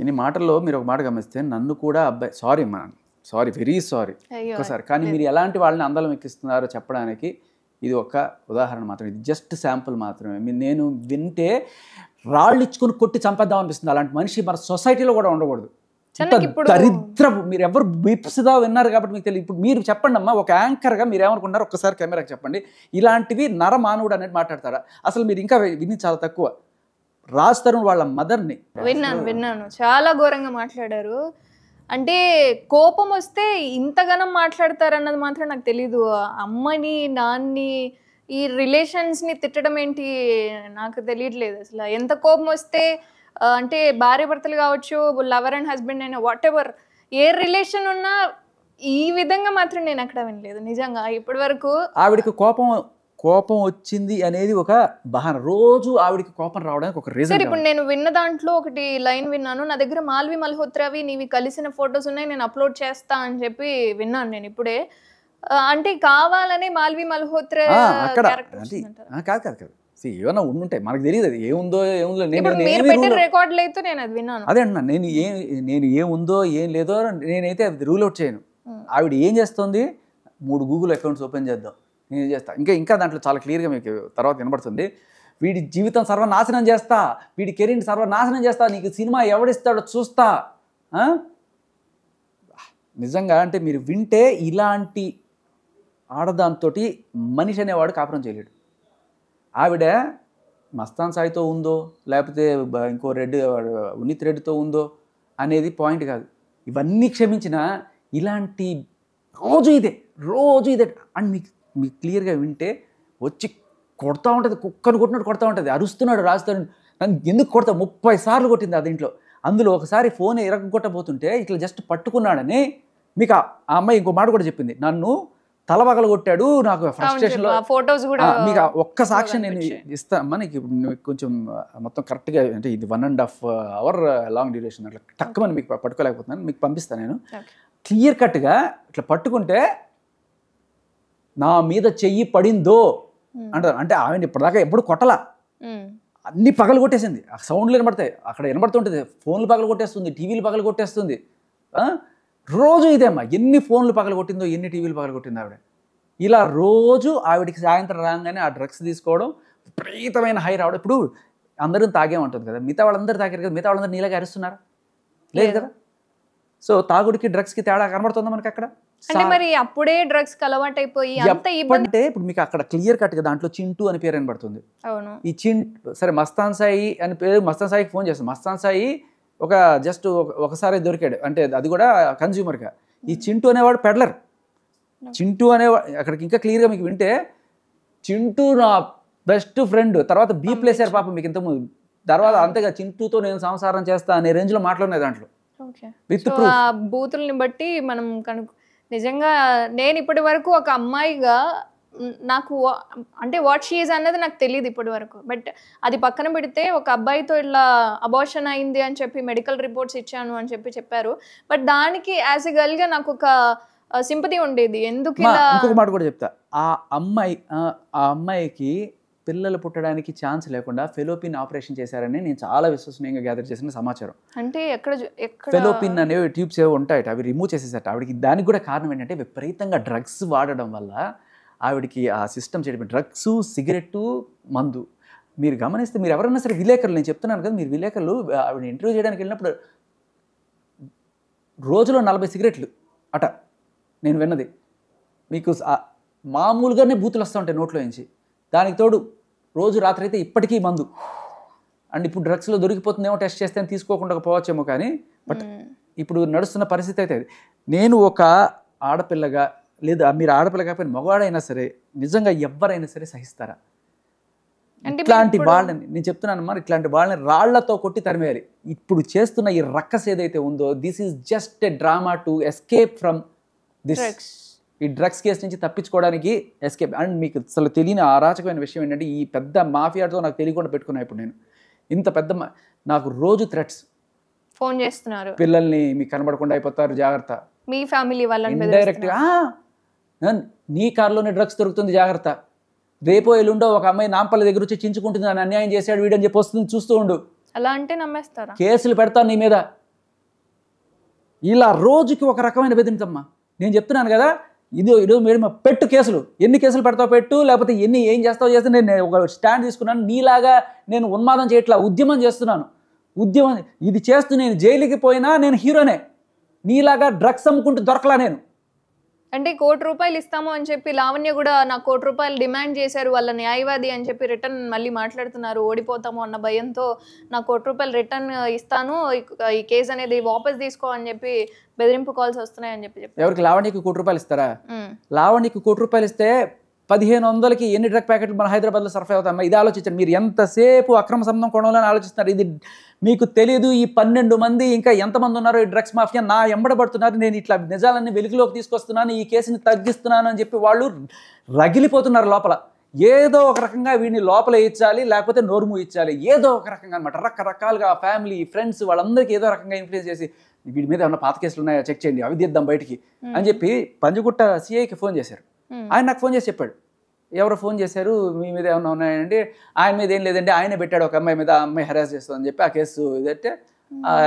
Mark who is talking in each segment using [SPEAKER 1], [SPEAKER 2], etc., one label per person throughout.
[SPEAKER 1] ఇన్ని మాటల్లో మీరు ఒక మాట గమనిస్తే నన్ను కూడా అబ్బాయి సారీ మా సారీ వెరీ సారీ ఒకసారి కానీ మీరు ఎలాంటి వాళ్ళని అందలం ఎక్కిస్తున్నారో చెప్పడానికి ఇది ఒక ఉదాహరణ మాత్రమే ఇది జస్ట్ శాంపుల్ మాత్రమే నేను వింటే రాళ్ళు ఇచ్చుకుని కొట్టి చంపేద్దాం అనిపిస్తుంది అలాంటి మనిషి మన సొసైటీలో కూడా ఉండకూడదు దరిద్రపు మీరు ఎవరు బిప్స్గా విన్నారు కాబట్టి మీకు తెలియదు ఇప్పుడు మీరు చెప్పండి అమ్మా ఒక యాంకర్గా మీరు ఏమనుకున్నారు ఒకసారి కెమెరాకి చెప్పండి ఇలాంటివి నరమానవుడు అనేది మాట్లాడతారా అసలు మీరు ఇంకా విని చాలా తక్కువ రాస్తారు వాళ్ళ మదర్ని విన్నాను
[SPEAKER 2] విన్నాను చాలా ఘోరంగా మాట్లాడారు అంటే కోపం వస్తే ఇంతగానం మాట్లాడతారన్నది మాత్రం నాకు తెలీదు అమ్మని నాన్ని ఈ రిలేషన్స్ని తిట్టడం ఏంటి నాకు తెలియట్లేదు అసలు ఎంత కోపం వస్తే అంటే భార్య భర్తలు కావచ్చు లవర్ అండ్ హస్బెండ్ అయినా వాట్ ఎవర్ ఏ రిలేషన్ ఉన్నా ఈ విధంగా మాత్రం నేను అక్కడ వినలేదు నిజంగా ఇప్పటి వరకు
[SPEAKER 1] ఆవిడకి కోపం కోపం వచ్చింది అనేది ఒక బహన రోజు ఆవిడికి కోపం రావడానికి ఒక రీజన్ ఇప్పుడు
[SPEAKER 2] నేను విన్న దాంట్లో ఒకటి లైన్ విన్నాను నా దగ్గర మాల్వి మల్హోత్రవి నీవి కలిసిన ఫొటోస్ ఉన్నాయి నేను అప్లోడ్ చేస్తా అని చెప్పి విన్నాను నేను ఇప్పుడే అంటే కావాలని మాల్వి మల్హోత్రా
[SPEAKER 1] కాదు కాదు కాదు ఏమైనా ఉండుంటాయి మనకు తెలియదు అది ఏముందో ఏముందో నేను
[SPEAKER 2] రికార్డులు అయితే నేను అది విన్నాను
[SPEAKER 1] అదే అన్న నేను ఏ నేను ఏముందో ఏం లేదో నేనైతే అది రూల్ అవుట్ చేయను ఆవిడ ఏం చేస్తుంది మూడు గూగుల్ అకౌంట్స్ ఓపెన్ చేద్దాం నేను చేస్తా ఇంకా ఇంకా దాంట్లో చాలా క్లియర్గా మీకు తర్వాత వినబడుతుంది వీడి జీవితం సర్వనాశనం చేస్తా వీడి కెరీర్ని సర్వనాశనం చేస్తా నీకు సినిమా ఎవడిస్తాడో చూస్తా నిజంగా అంటే మీరు వింటే ఇలాంటి ఆడదాంతో మనిషి అనేవాడు కాపురం చేయలేడు ఆవిడ మస్తాన్ సాయితో ఉందో లేకపోతే ఇంకో రెడ్ ఉన్నిత్ రెడ్డితో ఉందో అనేది పాయింట్ కాదు ఇవన్నీ క్షమించిన ఇలాంటి రోజు ఇదే రోజు ఇదే అండ్ మీకు మీకు క్లియర్గా వింటే వచ్చి కొడతా ఉంటుంది కుక్కను కొట్టినట్టు కొడతా ఉంటుంది అరుస్తున్నాడు రాస్తాడు నన్ను ఎందుకు కొడతా ముప్పై సార్లు కొట్టింది అది ఇంట్లో అందులో ఒకసారి ఫోన్ ఎరగొట్టబోతుంటే ఇట్లా జస్ట్ పట్టుకున్నాడని మీకు ఆ అమ్మాయి ఇంకో మాట కూడా చెప్పింది నన్ను తలబగల కొట్టాడు నాకు ఫ్రస్ట్రేషన్లో
[SPEAKER 2] ఫోటోస్ కూడా మీకు
[SPEAKER 1] ఒక్క సాక్ష్యం నేను ఇస్తాను మనకి కొంచెం మొత్తం కరెక్ట్గా అంటే ఇది one and half hour long duration అట్లా టక్కుమని మీకు పట్టుకోలేకపోతున్నాను మీకు పంపిస్తాను నేను క్లియర్ కట్గా ఇట్లా పట్టుకుంటే నా మీద చెయ్యి పడిందో అంటారు అంటే ఆమెను ఇప్పటిదాకా ఎప్పుడు కొట్టలా అన్ని పగలు కొట్టేసింది ఆ సౌండ్లు వినబడతాయి అక్కడ వినబడుతుంటుంది ఫోన్లు పగలు కొట్టేస్తుంది టీవీలు పగలు కొట్టేస్తుంది రోజు ఇదేమ్మా ఎన్ని ఫోన్లు పగలు కొట్టిందో ఎన్ని టీవీలు పగలు కొట్టిందో ఆవిడ ఇలా రోజు ఆవిడకి సాయంత్రం రాగానే ఆ డ్రగ్స్ తీసుకోవడం విపరీతమైన హై రావడం ఇప్పుడు అందరం తాగేమంటుంది కదా మిగతా వాళ్ళందరూ తాగారు కదా మిగతా వాళ్ళందరూ నీళ్ళగా అరుస్తున్నారు లేదు కదా సో తాగుడికి డ్రగ్స్కి తేడా కనబడుతుందా మనకి అక్కడ అంటే మరి
[SPEAKER 2] అప్పుడే డ్రగ్స్ అలవాటు అయిపోయి అంత
[SPEAKER 1] అంటే ఇప్పుడు మీకు అక్కడ క్లియర్ కట్ దాంట్లో చింటూ అని పేరు పడుతుంది అవును ఈ చింట్ సరే మస్తాన్ సాయి అని పేరు మస్తాన్ సాయికి ఫోన్ చేస్తాం మస్తాన్ సాయి ఒక జస్ట్ ఒకసారి దొరికాడు అంటే అది కూడా కన్జ్యూమర్గా ఈ hmm. చింటూ అనేవాడు పెడలర్ చింటూ అనేవాడు అక్కడికి ఇంకా క్లియర్ గా మీకు వింటే చింటూ నా బెస్ట్ ఫ్రెండ్ తర్వాత బీ ప్లేసారు పాపం మీకు ఇంత ముందు తర్వాత hmm. అంతగా చింటూతో నేను సంసారం చేస్తా అనే రేంజ్లో మాట్లాడినాయి దాంట్లో
[SPEAKER 2] విత్ బూతుల్ని బట్టి మనం కనుక్కో నిజంగా నేను ఇప్పటి వరకు ఒక అమ్మాయిగా నాకు అంటే వాట్ షీఈస్ అన్నది నాకు తెలియదు ఇప్పటి వరకు బట్ అది పక్కన పెడితే ఒక అబ్బాయితో ఇట్లా అబార్షన్ అయింది అని చెప్పి మెడికల్ రిపోర్ట్స్ ఇచ్చాను అని చెప్పి చెప్పారు బట్ దానికి యాజ్ ఎ గర్ల్గా నాకు ఒక సింపతి ఉండేది ఎందుకు
[SPEAKER 1] మాట కూడా చెప్తా ఆ అమ్మాయి ఆ అమ్మాయికి పిల్లలు పుట్టడానికి ఛాన్స్ లేకుండా ఫెలోపిన్ ఆపరేషన్ చేశారని నేను చాలా విశ్వసనీయంగా గ్యాదర్ చేసిన సమాచారం
[SPEAKER 2] అంటే ఎక్కడ ఫెలోపిన్
[SPEAKER 1] అనేవి ట్యూబ్స్ ఏవో ఉంటాయట అవి రిమూవ్ చేసేసారట ఆవిడకి దానికి కూడా కారణం ఏంటంటే విపరీతంగా డ్రగ్స్ వాడడం వల్ల ఆవిడకి ఆ సిస్టమ్ చేయడం డ్రగ్స్ సిగరెట్టు మందు మీరు గమనిస్తే మీరు ఎవరైనా సరే విలేకరులు నేను చెప్తున్నాను కదా మీరు విలేకరులు ఆవిడ ఇంటర్వ్యూ చేయడానికి వెళ్ళినప్పుడు రోజులో నలభై సిగరెట్లు అట నేను విన్నది మీకు మామూలుగానే బూతులు వస్తూ ఉంటాయి నోట్లో నుంచి దానికి తోడు రోజు రాత్రి అయితే ఇప్పటికీ మందు అండ్ ఇప్పుడు డ్రగ్స్లో దొరికిపోతుందేమో టెస్ట్ చేస్తే తీసుకోకుండా పోవచ్చేమో కానీ బట్ ఇప్పుడు నడుస్తున్న పరిస్థితి అయితే అది నేను ఒక ఆడపిల్లగా లేదా మీరు ఆడపిల్ల కాకపోయినా మగవాడైనా సరే నిజంగా ఎవరైనా సరే సహిస్తారా
[SPEAKER 2] ఇట్లాంటి వాళ్ళని
[SPEAKER 1] నేను చెప్తున్నాను మరి ఇట్లాంటి వాళ్ళని రాళ్లతో కొట్టి తరిమేయాలి ఇప్పుడు చేస్తున్న ఈ రక్కస్ ఏదైతే ఉందో this is just a drama to escape from this ఈ డ్రగ్స్ కేసు నుంచి తప్పించుకోవడానికి ఎస్కేప్ అండ్ మీకు అసలు తెలియని అరాచకమైన విషయం ఏంటంటే ఈ పెద్ద మాఫియాతో నాకు తెలియకుండా పెట్టుకున్నాను ఇప్పుడు నేను ఇంత పెద్ద నాకు రోజు థ్రెట్స్
[SPEAKER 2] ఫోన్ చేస్తున్నారు
[SPEAKER 1] పిల్లల్ని మీకు కనబడకుండా అయిపోతారు జాగ్రత్త
[SPEAKER 2] మీ ఫ్యామిలీ వాళ్ళని డైరెక్ట్గా
[SPEAKER 1] నీ కారులోనే డ్రగ్స్ దొరుకుతుంది జాగ్రత్త రేపో ఎల్లుండో ఒక అమ్మాయి నాంపల్లి దగ్గర వచ్చి చించుకుంటుంది నన్ను అన్యాయం చేశాడు వీడని చెప్పి వస్తుంది చూస్తూ ఉండు
[SPEAKER 2] అలా అంటే నమ్మేస్తారు
[SPEAKER 1] కేసులు పెడతాను నీ మీద ఇలా రోజుకి ఒక రకమైన బెదిరింతమ్మా నేను చెప్తున్నాను కదా ఇది ఈరోజు మీరు పెట్టు కేసులు ఎన్ని కేసులు పెడతావు పెట్టు లేకపోతే ఎన్ని ఏం చేస్తావు చేస్తే నేను ఒక స్టాండ్ తీసుకున్నాను నీలాగా నేను ఉన్మాదం చేయట్లా ఉద్యమం చేస్తున్నాను ఉద్యమం ఇది చేస్తూ నేను జైలుకి పోయినా నేను హీరోనే నీలాగా డ్రగ్స్ అమ్ముకుంటూ దొరకలా నేను
[SPEAKER 2] అంటే కోటి రూపాయలు ఇస్తాము అని చెప్పి లావణ్య కూడా నా కోటి రూపాయలు డిమాండ్ చేశారు వాళ్ళ న్యాయవాది అని చెప్పి రిటర్న్ మళ్ళీ మాట్లాడుతున్నారు ఓడిపోతాము అన్న భయంతో నా కోటి రూపాయలు రిటర్న్ ఇస్తాను ఈ కేసు అనేది వాపస్ తీసుకో అని చెప్పి బెదిరింపు కాల్స్ వస్తున్నాయని చెప్పి
[SPEAKER 1] ఎవరికి లావణ్యకి కోటి రూపాయలు ఇస్తారా లావణ్యకి కోటి రూపాయలు ఇస్తే పదిహేను వందలకి ఎన్ని డ్రగ్ ప్యాకెట్లు మన హైదరాబాద్లో సర్ఫై అవుతాయి ఇది ఆలోచించండి మీరు ఎంతసేపు అక్రమ సంబంధం కొనాలని ఆలోచిస్తున్నారు ఇది మీకు తెలియదు ఈ పన్నెండు మంది ఇంకా ఎంతమంది ఉన్నారో ఈ డ్రగ్స్ మాఫియా నా ఎంబడబడుతున్నారు నేను ఇట్లా నిజాలన్నీ వెలుగులోకి తీసుకొస్తున్నాను ఈ కేసుని తగ్గిస్తున్నాను అని చెప్పి వాళ్ళు రగిలిపోతున్నారు లోపల ఏదో ఒక రకంగా వీడిని లోపల ఇచ్చాలి లేకపోతే నోరుము ఇచ్చాలి ఏదో ఒక రకంగా అనమాట రకరకాలుగా ఫ్యామిలీ ఫ్రెండ్స్ వాళ్ళందరికీ ఏదో రకంగా ఇన్ఫ్లుయెన్స్ చేసి వీడి మీద ఏమన్నా పాత కేసులు ఉన్నాయా చెక్ చేయండి అవి తీద్దాం బయటికి అని చెప్పి పంజగుట్ట సిఐకి ఫోన్ చేశారు ఆయన నాకు ఫోన్ చేసి చెప్పాడు ఎవరు ఫోన్ చేశారు మీ మీద ఏమన్నా ఉన్నాయండి ఆయన మీద ఏం లేదండి ఆయన పెట్టాడు ఒక అమ్మాయి మీద ఆ అమ్మాయి హెరాస్ అని చెప్పి ఆ కేసు ఇదంటే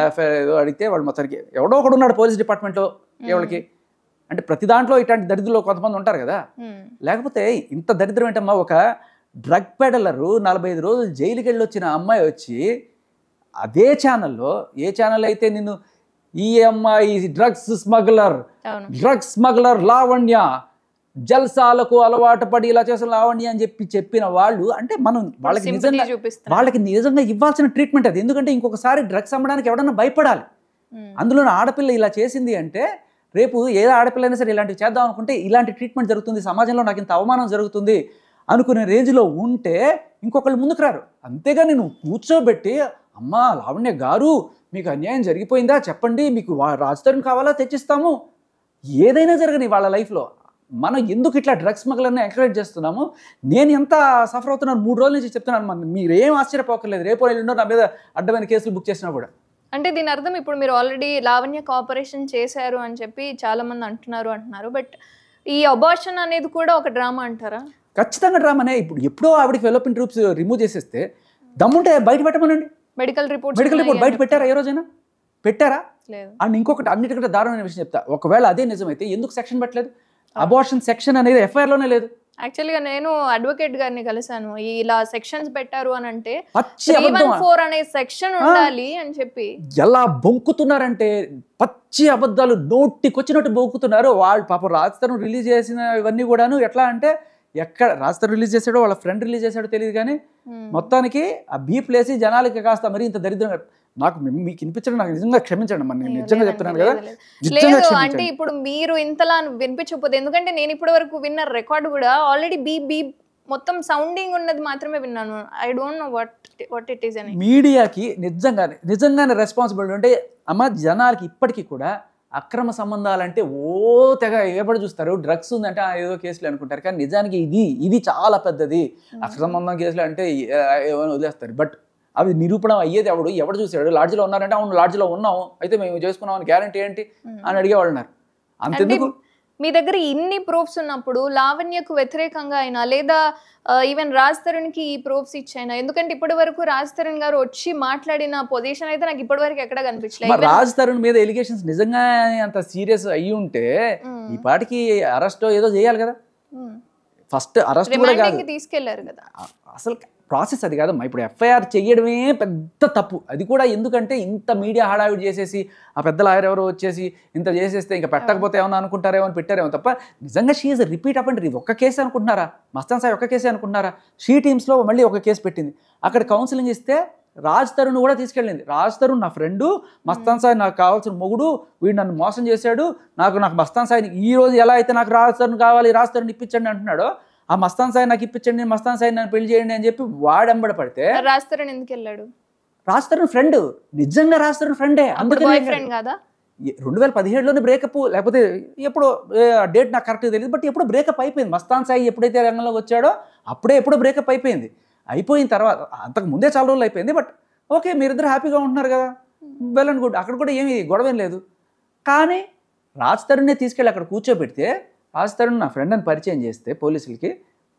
[SPEAKER 1] ఎఫ్ఐఆర్ అడిగితే వాళ్ళు మొత్తానికి ఎవడో ఒకడు ఉన్నాడు పోలీస్ డిపార్ట్మెంట్లో ఎవరికి అంటే ప్రతి దాంట్లో ఇట్లాంటి దరిద్రులు కొంతమంది ఉంటారు కదా లేకపోతే ఇంత దరిద్రం ఏంటమ్మా ఒక డ్రగ్ పెడలరు నలభై ఐదు రోజులు జైలుకి వెళ్ళి వచ్చిన అమ్మాయి వచ్చి అదే ఛానల్లో ఏ ఛానల్ అయితే నిన్ను ఈ అమ్మాయి drugs smuggler drugs smuggler Lavanya జల్సాలకు అలవాటు పడి ఇలా చేసిన లావండి అని చెప్పి చెప్పిన వాళ్ళు అంటే మనం వాళ్ళకి నిజంగా వాళ్ళకి నిజంగా ఇవ్వాల్సిన ట్రీట్మెంట్ అది ఎందుకంటే ఇంకొకసారి డ్రగ్స్ అమ్మడానికి ఎవడన్నా భయపడాలి అందులోనే ఆడపిల్ల ఇలా చేసింది అంటే రేపు ఏ ఆడపిల్లైనా సరే ఇలాంటివి చేద్దాం అనుకుంటే ఇలాంటి ట్రీట్మెంట్ జరుగుతుంది సమాజంలో నాకు ఇంత అవమానం జరుగుతుంది అనుకునే రేంజ్లో ఉంటే ఇంకొకళ్ళు ముందుకు రారు అంతేగా నేను కూర్చోబెట్టి అమ్మ లావణ్య గారు మీకు అన్యాయం జరిగిపోయిందా చెప్పండి మీకు రాజధాని కావాలా తెచ్చిస్తాము ఏదైనా జరగని వాళ్ళ లైఫ్లో మనం ఎందుకు ఇట్లా డ్రగ్స్ మగలన్నీ ఎంకరేజ్ చేస్తున్నాము నేను ఎంత సఫర్ అవుతున్నాను మూడు రోజుల నుంచి చెప్తున్నాను మీరు మీరేం ఆశ్చర్యపోకర్లేదు రేపు ఎల్లుండో నా మీద అడ్డమైన కేసులు బుక్ చేసినా కూడా
[SPEAKER 2] అంటే దీని అర్థం ఇప్పుడు మీరు ఆల్రెడీ లావణ్య కోఆపరేషన్ చేశారు అని చెప్పి చాలామంది అంటున్నారు అంటున్నారు బట్ ఈ అబార్షన్ అనేది కూడా ఒక డ్రామా అంటారా
[SPEAKER 1] ఖచ్చితంగా డ్రామానే ఇప్పుడు ఎప్పుడో ఆవిడకి డెవలప్మెంట్ ట్రూప్స్ రిమూవ్ చేసేస్తే దమ్ముంటే బయట పెట్టమనండి
[SPEAKER 2] మెడికల్ రిపోర్ట్ మెడికల్ రిపోర్ట్ బయట
[SPEAKER 1] పెట్టారా ఏ రోజైనా పెట్టారా అండ్ ఇంకొకటి అన్నిటికంటే దారుణమైన విషయం చెప్తా ఒకవేళ అదే నిజమైతే ఎందుకు సెక్షన్ పెట్టలేదు అబార్షన్ సెక్షన్ అనేది ఎఫ్ఐఆర్ లోనే లేదు
[SPEAKER 2] యాక్చువల్గా నేను అడ్వకేట్ గారిని కలిశాను ఇలా సెక్షన్స్ పెట్టారు అని అంటే ఫోర్ అనే సెక్షన్ ఉండాలి అని చెప్పి
[SPEAKER 1] ఎలా బొంకుతున్నారంటే పచ్చి అబద్ధాలు నోటికొచ్చినట్టు బొంకుతున్నారు వాళ్ళు పాపం రాజస్థాన్ రిలీజ్ చేసిన ఇవన్నీ కూడాను ఎట్లా అంటే ఎక్కడ రాజస్థాన్ రిలీజ్ చేశాడో వాళ్ళ ఫ్రెండ్ రిలీజ్ చేశాడో తెలియదు కానీ మొత్తానికి ఆ బీప్ లేసి జనాలకి కాస్త మరి ఇంత దరిద్రంగా నాకు మీకు వినిపించడం నాకు నిజంగా క్షమించండి మరి నేను నిజంగా చెప్తున్నాను కదా లేదు అంటే
[SPEAKER 2] ఇప్పుడు మీరు ఇంతలా వినిపించకపోతే ఎందుకంటే నేను ఇప్పటి వరకు విన్న రికార్డు కూడా ఆల్రెడీ బీ బీ మొత్తం సౌండింగ్ ఉన్నది మాత్రమే విన్నాను I don't know what what it is అని
[SPEAKER 1] మీడియాకి నిజంగానే నిజంగానే రెస్పాన్సిబిలిటీ అంటే అమ్మ జనాలకి ఇప్పటికీ కూడా అక్రమ సంబంధాలంటే ఓ తెగ ఏపడి చూస్తారు డ్రగ్స్ ఉందంటే ఏదో కేసులు అనుకుంటారు కానీ నిజానికి ఇది ఇది చాలా పెద్దది అక్రమ సంబంధం కేసులు అంటే వదిలేస్తారు బట్ అవి నిరూపణ అయ్యేది ఎవడు ఎవడు చూసాడు లాడ్జ్లో ఉన్నారంటే అవును లాడ్జ్లో ఉన్నాము అయితే మేము చేసుకున్నాం అని గ్యారంటీ ఏంటి అని అడిగేవాళ్ళు ఉన్నారు
[SPEAKER 2] అంతెందుకు మీ దగ్గర ఇన్ని ప్రూఫ్స్ ఉన్నప్పుడు లావణ్యకు వ్యతిరేకంగా అయినా లేదా ఈవెన్ రాజ్ కి ఈ ప్రూఫ్స్ ఇచ్చైనా ఎందుకంటే ఇప్పటి వరకు రాజ్ తరుణ్ గారు వచ్చి మాట్లాడిన పొజిషన్ అయితే నాకు ఇప్పటి వరకు ఎక్కడ కనిపించలేదు రాజ్
[SPEAKER 1] తరుణ్ మీద ఎలిగేషన్స్ నిజంగా అంత సీరియస్ అయ్యి ఉంటే ఈ పాటికి అరెస్ట్ ఏదో చేయాలి కదా ఫస్ట్ అరెస్ట్ కూడా కాదు
[SPEAKER 2] తీసుకెళ్లారు కదా
[SPEAKER 1] అసలు ప్రాసెస్ అది కాదమ్మా ఇప్పుడు ఎఫ్ఐఆర్ చేయడమే పెద్ద తప్పు అది కూడా ఎందుకంటే ఇంత మీడియా హడావిడి చేసేసి ఆ పెద్ద లాయర్ ఎవరో వచ్చేసి ఇంత చేసేస్తే ఇంకా పెట్టకపోతే ఏమన్నా అనుకుంటారేమో అని పెట్టారేమో తప్ప నిజంగా షీఈ్ రిపీట్ అవ్వండి ఇది ఒక్క కేసు అనుకుంటున్నారా మస్తాన్ సాయి ఒక్క కేసే అనుకుంటున్నారా షీ టీమ్స్లో మళ్ళీ ఒక కేసు పెట్టింది అక్కడ కౌన్సిలింగ్ ఇస్తే రాజ్ తరుణ్ కూడా తీసుకెళ్ళింది రాజ్ తరుణ్ నా ఫ్రెండు మస్తాన్ సాయి నాకు కావాల్సిన మొగుడు వీడు నన్ను మోసం చేశాడు నాకు నాకు మస్తాన్ సాయి ఈ రోజు ఎలా అయితే నాకు రాజ్ తరుణ్ కావాలి రాజ్ తరుణ్ ఇప్పించండి అంటున్నాడో ఆ మస్తాన్ సాయి నాకు ఇప్పించండి మస్తాన్ సాయి నన్ను పెళ్లి చేయండి అని చెప్పి వాడెంబడ పడితే
[SPEAKER 2] రాజ్ తరుణ్ ఎందుకు వెళ్ళాడు
[SPEAKER 1] రాజ్ తరుణ్ ఫ్రెండ్ నిజంగా రాజ్ తరుణ్ ఫ్రెండే అందుకే కదా రెండు వేల పదిహేడులోనే బ్రేకప్ లేకపోతే ఎప్పుడు డేట్ నాకు కరెక్ట్గా తెలియదు బట్ ఎప్పుడు బ్రేకప్ అయిపోయింది మస్తాన్ సాయి ఎప్పుడైతే రంగంలోకి వచ్చాడో అప్పుడే ఎప్పుడో బ్రేకప్ అయిపోయింది అయిపోయిన తర్వాత అంతకు ముందే చాలా రోజులు అయిపోయింది బట్ ఓకే మీరిద్దరు హ్యాపీగా ఉంటున్నారు కదా hmm. వెల్ అండ్ గుడ్ అక్కడ కూడా ఏమి ఏం లేదు కానీ రాజ్ తరుణ్నే తీసుకెళ్ళి అక్కడ కూర్చోబెడితే రాజ్ తరుణ్ నా ఫ్రెండ్ అని పరిచయం చేస్తే పోలీసులకి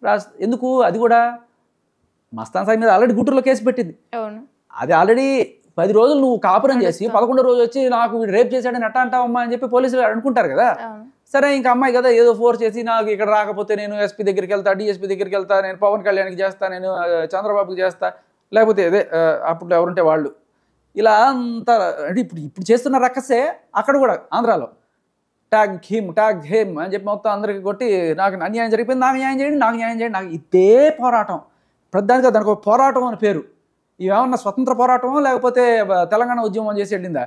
[SPEAKER 1] రాజ్ ఎందుకు అది కూడా మస్తాన్ సాగ్ మీద ఆల్రెడీ గుంటూరులో కేసు పెట్టింది అది ఆల్రెడీ పది రోజులు నువ్వు కాపురం చేసి పదకొండో రోజు వచ్చి నాకు వీడు రేప్ చేశాడని అట్టా అంటావమ్మా అని చెప్పి పోలీసులు అనుకుంటారు కదా సరే ఇంకా అమ్మాయి కదా ఏదో ఫోర్స్ చేసి నాకు ఇక్కడ రాకపోతే నేను ఎస్పీ దగ్గరికి వెళ్తా డిఎస్పీ దగ్గరికి వెళ్తా నేను పవన్ కళ్యాణ్కి చేస్తా నేను చంద్రబాబుకి చేస్తా లేకపోతే అదే అప్పుడు ఎవరుంటే వాళ్ళు ఇలా అంతా అంటే ఇప్పుడు ఇప్పుడు చేస్తున్న రక్కసే అక్కడ కూడా ఆంధ్రాలో ట్యాగ్ హిమ్ ట్యాగ్ హేమ్ అని చెప్పి మొత్తం అందరికి కొట్టి నాకు అన్యాయం జరిగిపోయింది నాకు న్యాయం చేయండి నాకు న్యాయం చేయండి నాకు ఇదే పోరాటం ప్రధానంగా దానికి ఒక పోరాటం అని పేరు ఇవేమన్నా స్వతంత్ర పోరాటమో లేకపోతే తెలంగాణ ఉద్యమం చేసి వెళ్ళిందా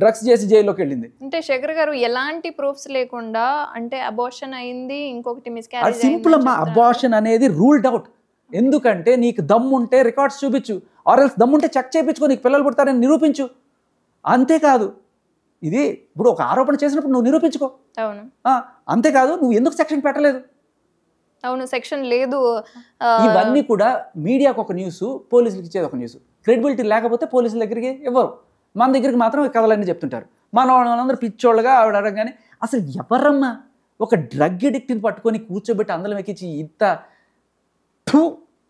[SPEAKER 1] డ్రగ్స్ చేసి జైల్లోకి వెళ్ళింది
[SPEAKER 2] అంటే శేఖర్ గారు ఎలాంటి ప్రూఫ్స్ లేకుండా అంటే అబోషన్ అయింది ఇంకొకటి మిస్క్యారేజ్ సింపుల్ అమ్మా
[SPEAKER 1] అబార్షన్ అనేది రూల్డ్ అవుట్ ఎందుకంటే నీకు దమ్ముంటే రికార్డ్స్ చూపించు ఆర్ఎల్స్ దమ్ముంటే చెక్ చేయించుకో నీకు పిల్లలు పుడతారని నిరూపించు అంతేకాదు ఇది ఇప్పుడు ఒక ఆరోపణ చేసినప్పుడు నువ్వు నిరూపించుకో అవును అంతేకాదు నువ్వు ఎందుకు సెక్షన్ పెట్టలేదు
[SPEAKER 2] అవును సెక్షన్ లేదు ఇవన్నీ
[SPEAKER 1] కూడా మీడియాకు ఒక న్యూస్ పోలీసులకు ఇచ్చేది ఒక న్యూస్ క్రెడిబిలిటీ లేకపోతే పోలీసుల దగ్గరికి ఇవ్వరు మన దగ్గరికి మాత్రం కథలన్నీ చెప్తుంటారు మన వాళ్ళందరూ పిచ్చోళ్ళుగా ఆవిడ అడగగానే అసలు ఎవరమ్మా ఒక డ్రగ్ ఎడిక్ట్ని పట్టుకొని కూర్చోబెట్టి అందలం ఎక్కించి ఇంత టూ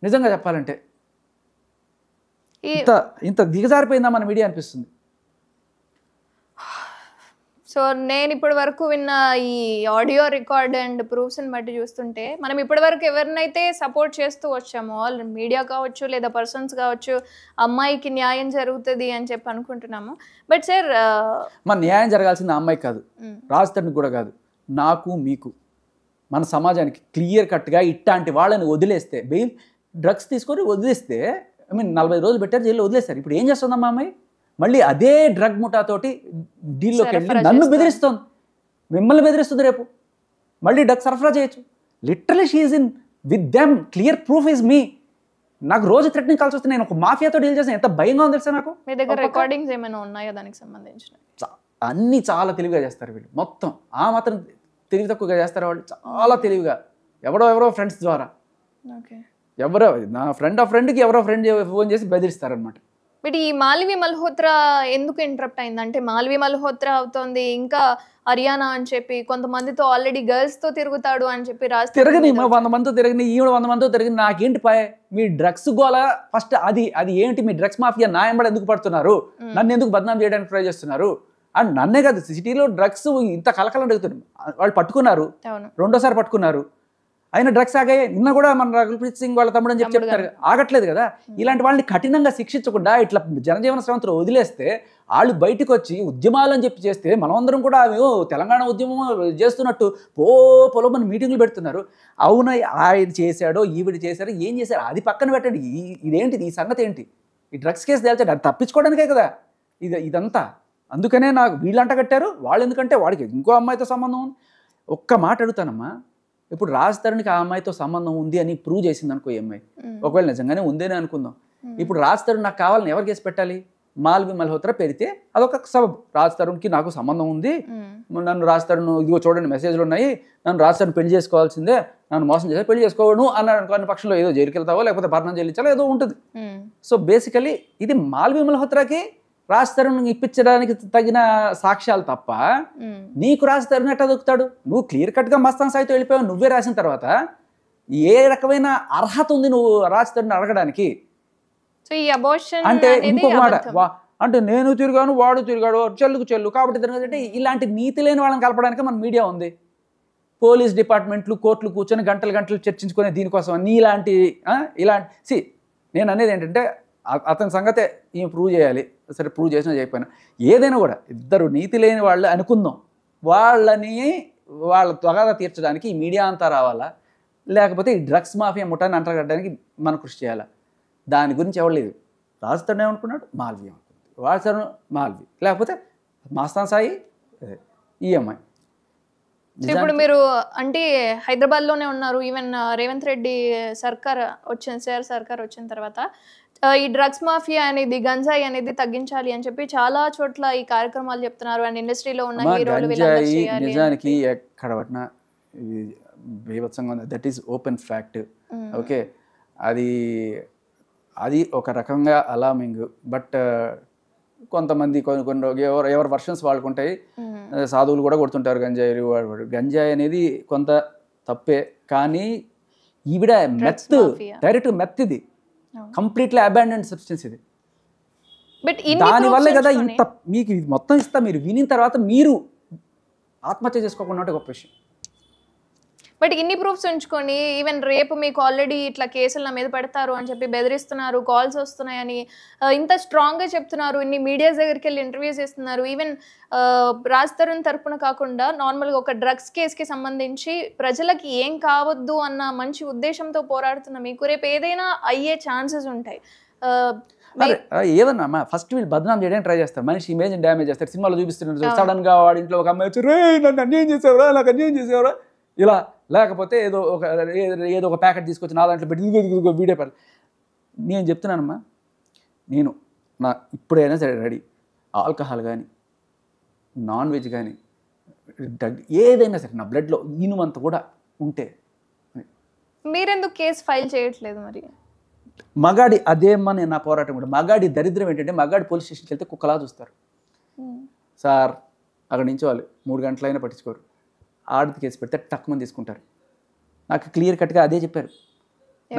[SPEAKER 1] నిజంగా చెప్పాలంటే ఇంత ఇంత దిగజారిపోయిందా మన మీడియా అనిపిస్తుంది
[SPEAKER 2] సో నేను ఇప్పటి వరకు విన్న ఈ ఆడియో రికార్డ్ అండ్ ప్రూఫ్స్ని బట్టి చూస్తుంటే మనం ఇప్పటి వరకు ఎవరినైతే సపోర్ట్ చేస్తూ వచ్చాము ఆల్ మీడియా కావచ్చు లేదా పర్సన్స్ కావచ్చు అమ్మాయికి న్యాయం జరుగుతుంది అని చెప్పి అనుకుంటున్నాము బట్ సార్
[SPEAKER 1] మన న్యాయం జరగాల్సింది అమ్మాయి కాదు రాజధాని కూడా కాదు నాకు మీకు మన సమాజానికి క్లియర్ కట్గా ఇట్లాంటి వాళ్ళని వదిలేస్తే బెయిల్ డ్రగ్స్ తీసుకొని వదిలేస్తే ఐ మీన్ నలభై రోజులు పెట్టారు జైల్లో వదిలేస్తారు ఇప్పుడు ఏం చేస్తుందమ్మా అమ్మాయి మళ్ళీ అదే డ్రగ్ ముఠాతోటి డీల్లోకి వెళ్ళి నన్ను బెదిరిస్తోంది మిమ్మల్ని బెదిరిస్తుంది రేపు మళ్ళీ డ్రగ్ సరఫరా చేయొచ్చు literally she in with them clear proof is మీ నాకు రోజు థ్రెటనింగ్ కాల్సి వస్తే నేను ఒక మాఫియాతో డీల్ చేసిన ఎంత భయంగా ఉంది తెలుసా నాకు మీ దగ్గర రికార్డింగ్స్
[SPEAKER 2] ఏమైనా ఉన్నాయో దానికి సంబంధించిన
[SPEAKER 1] అన్ని చాలా తెలివిగా చేస్తారు వీళ్ళు మొత్తం ఆ మాత్రం తెలివి తక్కువగా చేస్తారు వాళ్ళు చాలా తెలివిగా ఎవరో ఎవరో ఫ్రెండ్స్ ద్వారా ఎవరో నా ఫ్రెండ్ ఆ ఫ్రెండ్కి ఎవరో ఫ్రెండ్ ఫోన్ చేసి బెదిరిస్తారనమాట
[SPEAKER 2] బట్ ఈ మాల్వి మల్హోత్రా ఎందుకు ఇంటరప్ట్ అయింది అంటే మాల్వి మల్హోత్రా అవుతోంది ఇంకా హర్యానా అని చెప్పి కొంతమందితో ఆల్రెడీ గర్ల్స్ తో తిరుగుతాడు అని చెప్పి రాసి తిరగని
[SPEAKER 1] వంద మందితో తిరగని ఈవిడ వంద మందితో తిరగని నాకేంటి పై మీ డ్రగ్స్ గోల ఫస్ట్ అది అది ఏంటి మీ డ్రగ్స్ మాఫియా నా ఎంబడి ఎందుకు పడుతున్నారు నన్ను ఎందుకు బదనాం చేయడానికి ట్రై చేస్తున్నారు అండ్ నన్నే కాదు సిటీలో డ్రగ్స్ ఇంత కలకలం అడుగుతుంది వాళ్ళు పట్టుకున్నారు రెండోసారి పట్టుకున్నారు ఆయన డ్రగ్స్ ఆగే నిన్న కూడా మన రఘుప్రీత్ సింగ్ వాళ్ళ తమ్ముడు అని చెప్పి చెప్తారు ఆగట్లేదు కదా ఇలాంటి వాళ్ళని కఠినంగా శిక్షించకుండా ఇట్లా జనజీవన స్రవంతులు వదిలేస్తే వాళ్ళు బయటకు వచ్చి ఉద్యమాలు అని చెప్పి చేస్తే మనమందరం కూడా మేము తెలంగాణ ఉద్యమం చేస్తున్నట్టు పో పొలం మీటింగ్లు పెడుతున్నారు అవున ఆయన చేశాడో ఈవిడ చేశాడో ఏం చేశారు అది పక్కన పెట్టండి ఇదేంటిది ఈ సంగతి ఏంటి ఈ డ్రగ్స్ కేసు తేల్చాడు అది తప్పించుకోవడానికే కదా ఇది ఇదంతా అందుకనే నాకు వీళ్ళంట కట్టారు వాళ్ళు ఎందుకంటే వాడికి ఇంకో అమ్మాయితో సంబంధం ఉంది ఒక్క మాట అడుగుతానమ్మా ఇప్పుడు రాజ్ తరుణ్కి ఆ అమ్మాయితో సంబంధం ఉంది అని ప్రూవ్ చేసింది అనుకో ఈ అమ్మాయి ఒకవేళ నిజంగానే ఉందేనే అనుకుందాం ఇప్పుడు రాజ్ తరుణ్ నాకు కావాలని ఎవరు కేసు పెట్టాలి మాల్వి మల్హోత్ర పెడితే అదొక సబబ్ రాజ్ తరుణ్కి నాకు సంబంధం ఉంది నన్ను రాజ్ తరుణ్ ఇదిగో చూడండి మెసేజ్లు ఉన్నాయి నన్ను రాజ్ తరుణ్ పెళ్లి చేసుకోవాల్సిందే నన్ను మోసం చేస్తే పెళ్లి చేసుకోవను అన్నాడు అనుకోని పక్షంలో ఏదో జైలుకి వెళ్తావో లేకపోతే భరణం చెల్లించాలో ఏదో ఉంటుంది సో బేసికలీ ఇది మాల్వి మల్హోత్రాకి రాజధానిని ఇప్పించడానికి తగిన సాక్ష్యాలు తప్ప నీకు రాజధాని ఎట్లా దొక్కుతాడు నువ్వు క్లియర్ కట్గా మస్తాన్ సాయితో వెళ్ళిపోయావు నువ్వే రాసిన తర్వాత ఏ రకమైన అర్హత ఉంది నువ్వు రాజధానిని అడగడానికి
[SPEAKER 2] అంటే ఇంకొక మాట
[SPEAKER 1] అంటే నేను తిరిగాను వాడు తిరిగాడు చెల్లుకు చెల్లు కాబట్టి తిరగదంటే ఇలాంటి నీతి లేని వాళ్ళని కలపడానికి మన మీడియా ఉంది పోలీస్ డిపార్ట్మెంట్లు కోర్టులు కూర్చొని గంటలు గంటలు చర్చించుకునే దీనికోసం నీలాంటి ఇలాంటి సి నేను అనేది ఏంటంటే అతని సంగతే ఈ ప్రూవ్ చేయాలి సరే ప్రూవ్ చేసినా చేయకపోయినా ఏదైనా కూడా ఇద్దరు నీతి లేని వాళ్ళు అనుకుందాం వాళ్ళని వాళ్ళ త్వరగా తీర్చడానికి ఈ మీడియా అంతా రావాలా లేకపోతే ఈ డ్రగ్స్ మాఫియా ముఠాన్ని అంటగట్టడానికి మనం కృషి చేయాలా దాని గురించి ఎవరలేదు రాజస్థాన్ ఏమనుకున్నాడు మాల్వి అనుకుంది వాడుతాడు మాల్వి లేకపోతే మాస్తాన్ సాయి ఈఎంఐ ఇప్పుడు మీరు
[SPEAKER 2] అంటే హైదరాబాద్లోనే ఉన్నారు ఈవెన్ uh, రేవంత్ రెడ్డి సర్కార్ వచ్చిన సార్ సర్కార్ వచ్చిన తర్వాత ఈ డ్రగ్స్ మాఫియా అనేది గంజాయి అనేది తగ్గించాలి అని చెప్పి చాలా చోట్ల ఈ కార్యక్రమాలు చెప్తున్నారు అండ్ ఇండస్ట్రీలో ఉన్న హీరోలు నిజానికి
[SPEAKER 1] ఎక్కడ పట్టినా బీభత్సంగా ఉంది that is open fact okay అది అది ఒక రకంగా అలామింగ్ బట్ కొంతమంది కొన్ని కొన్ని ఎవరు ఎవరు వర్షన్స్ వాడుకుంటాయి సాధువులు కూడా కొడుతుంటారు గంజాయి గంజాయి అనేది కొంత తప్పే కానీ ఈవిడ మెత్తు డైరెక్ట్ మెత్తది కంప్లీట్లీ అబాండెంట్ సబ్స్టెన్స్ ఇది
[SPEAKER 2] బట్ దానివల్ల కదా ఇంత
[SPEAKER 1] మీకు ఇది మొత్తం ఇస్తా మీరు వినిన తర్వాత మీరు ఆత్మహత్య చేసుకోకుండా గొప్ప విషయం
[SPEAKER 2] బట్ ఇన్ని ప్రూఫ్స్ ఉంచుకొని ఈవెన్ రేపు మీకు ఆల్రెడీ ఇట్లా కేసులు నా మీద పెడతారు అని చెప్పి బెదిరిస్తున్నారు కాల్స్ వస్తున్నాయని ఇంత స్ట్రాంగ్గా చెప్తున్నారు ఇన్ని మీడియాస్ దగ్గరికి వెళ్ళి ఇంటర్వ్యూస్ ఇస్తున్నారు ఈవెన్ రాజ్ తరుణ్ తరపున కాకుండా నార్మల్గా ఒక డ్రగ్స్ కేసుకి సంబంధించి ప్రజలకి ఏం కావద్దు అన్న మంచి ఉద్దేశంతో పోరాడుతున్న మీకు రేపు ఏదైనా అయ్యే ఛాన్సెస్ ఉంటాయి
[SPEAKER 1] ఏదన్నా ఫస్ట్ వీళ్ళు బదనాం చేయడానికి ట్రై చేస్తారు మనిషి ఇమేజ్ డ్యామేజ్ చేస్తారు సినిమాలో చూపిస్తున్నారు గా వాడి ఇంట్లో ఒక అమ్మాయి వచ్చి రే నన్ను అన్యాయం చేసేవరా నాకు అన్యాయం చేసేవరా ఇలా లేకపోతే ఏదో ఒక ఏదో ఒక ప్యాకెట్ తీసుకొచ్చి నా దాంట్లో పెట్టి వీడియో పెడ నేను చెప్తున్నానమ్మా నేను నా ఇప్పుడైనా సరే రెడీ ఆల్కహాల్ కానీ నాన్ వెజ్ కానీ డ్రగ్ ఏదైనా సరే నా బ్లడ్లో ఈనుమంత కూడా ఉంటే
[SPEAKER 2] మీరెందుకు కేసు ఫైల్ చేయట్లేదు మరి
[SPEAKER 1] మగాడి అదేమ్మా నేను నా పోరాటం కూడా మగాడి దరిద్రం ఏంటంటే మగాడి పోలీస్ స్టేషన్కి వెళ్తే కుక్కలా చూస్తారు సార్ అక్కడ నించోవాలి మూడు గంటలైనా పట్టించుకోరు ఆడది కేసు పెడితే తక్కువ మంది తీసుకుంటారు నాకు క్లియర్ కట్గా అదే చెప్పారు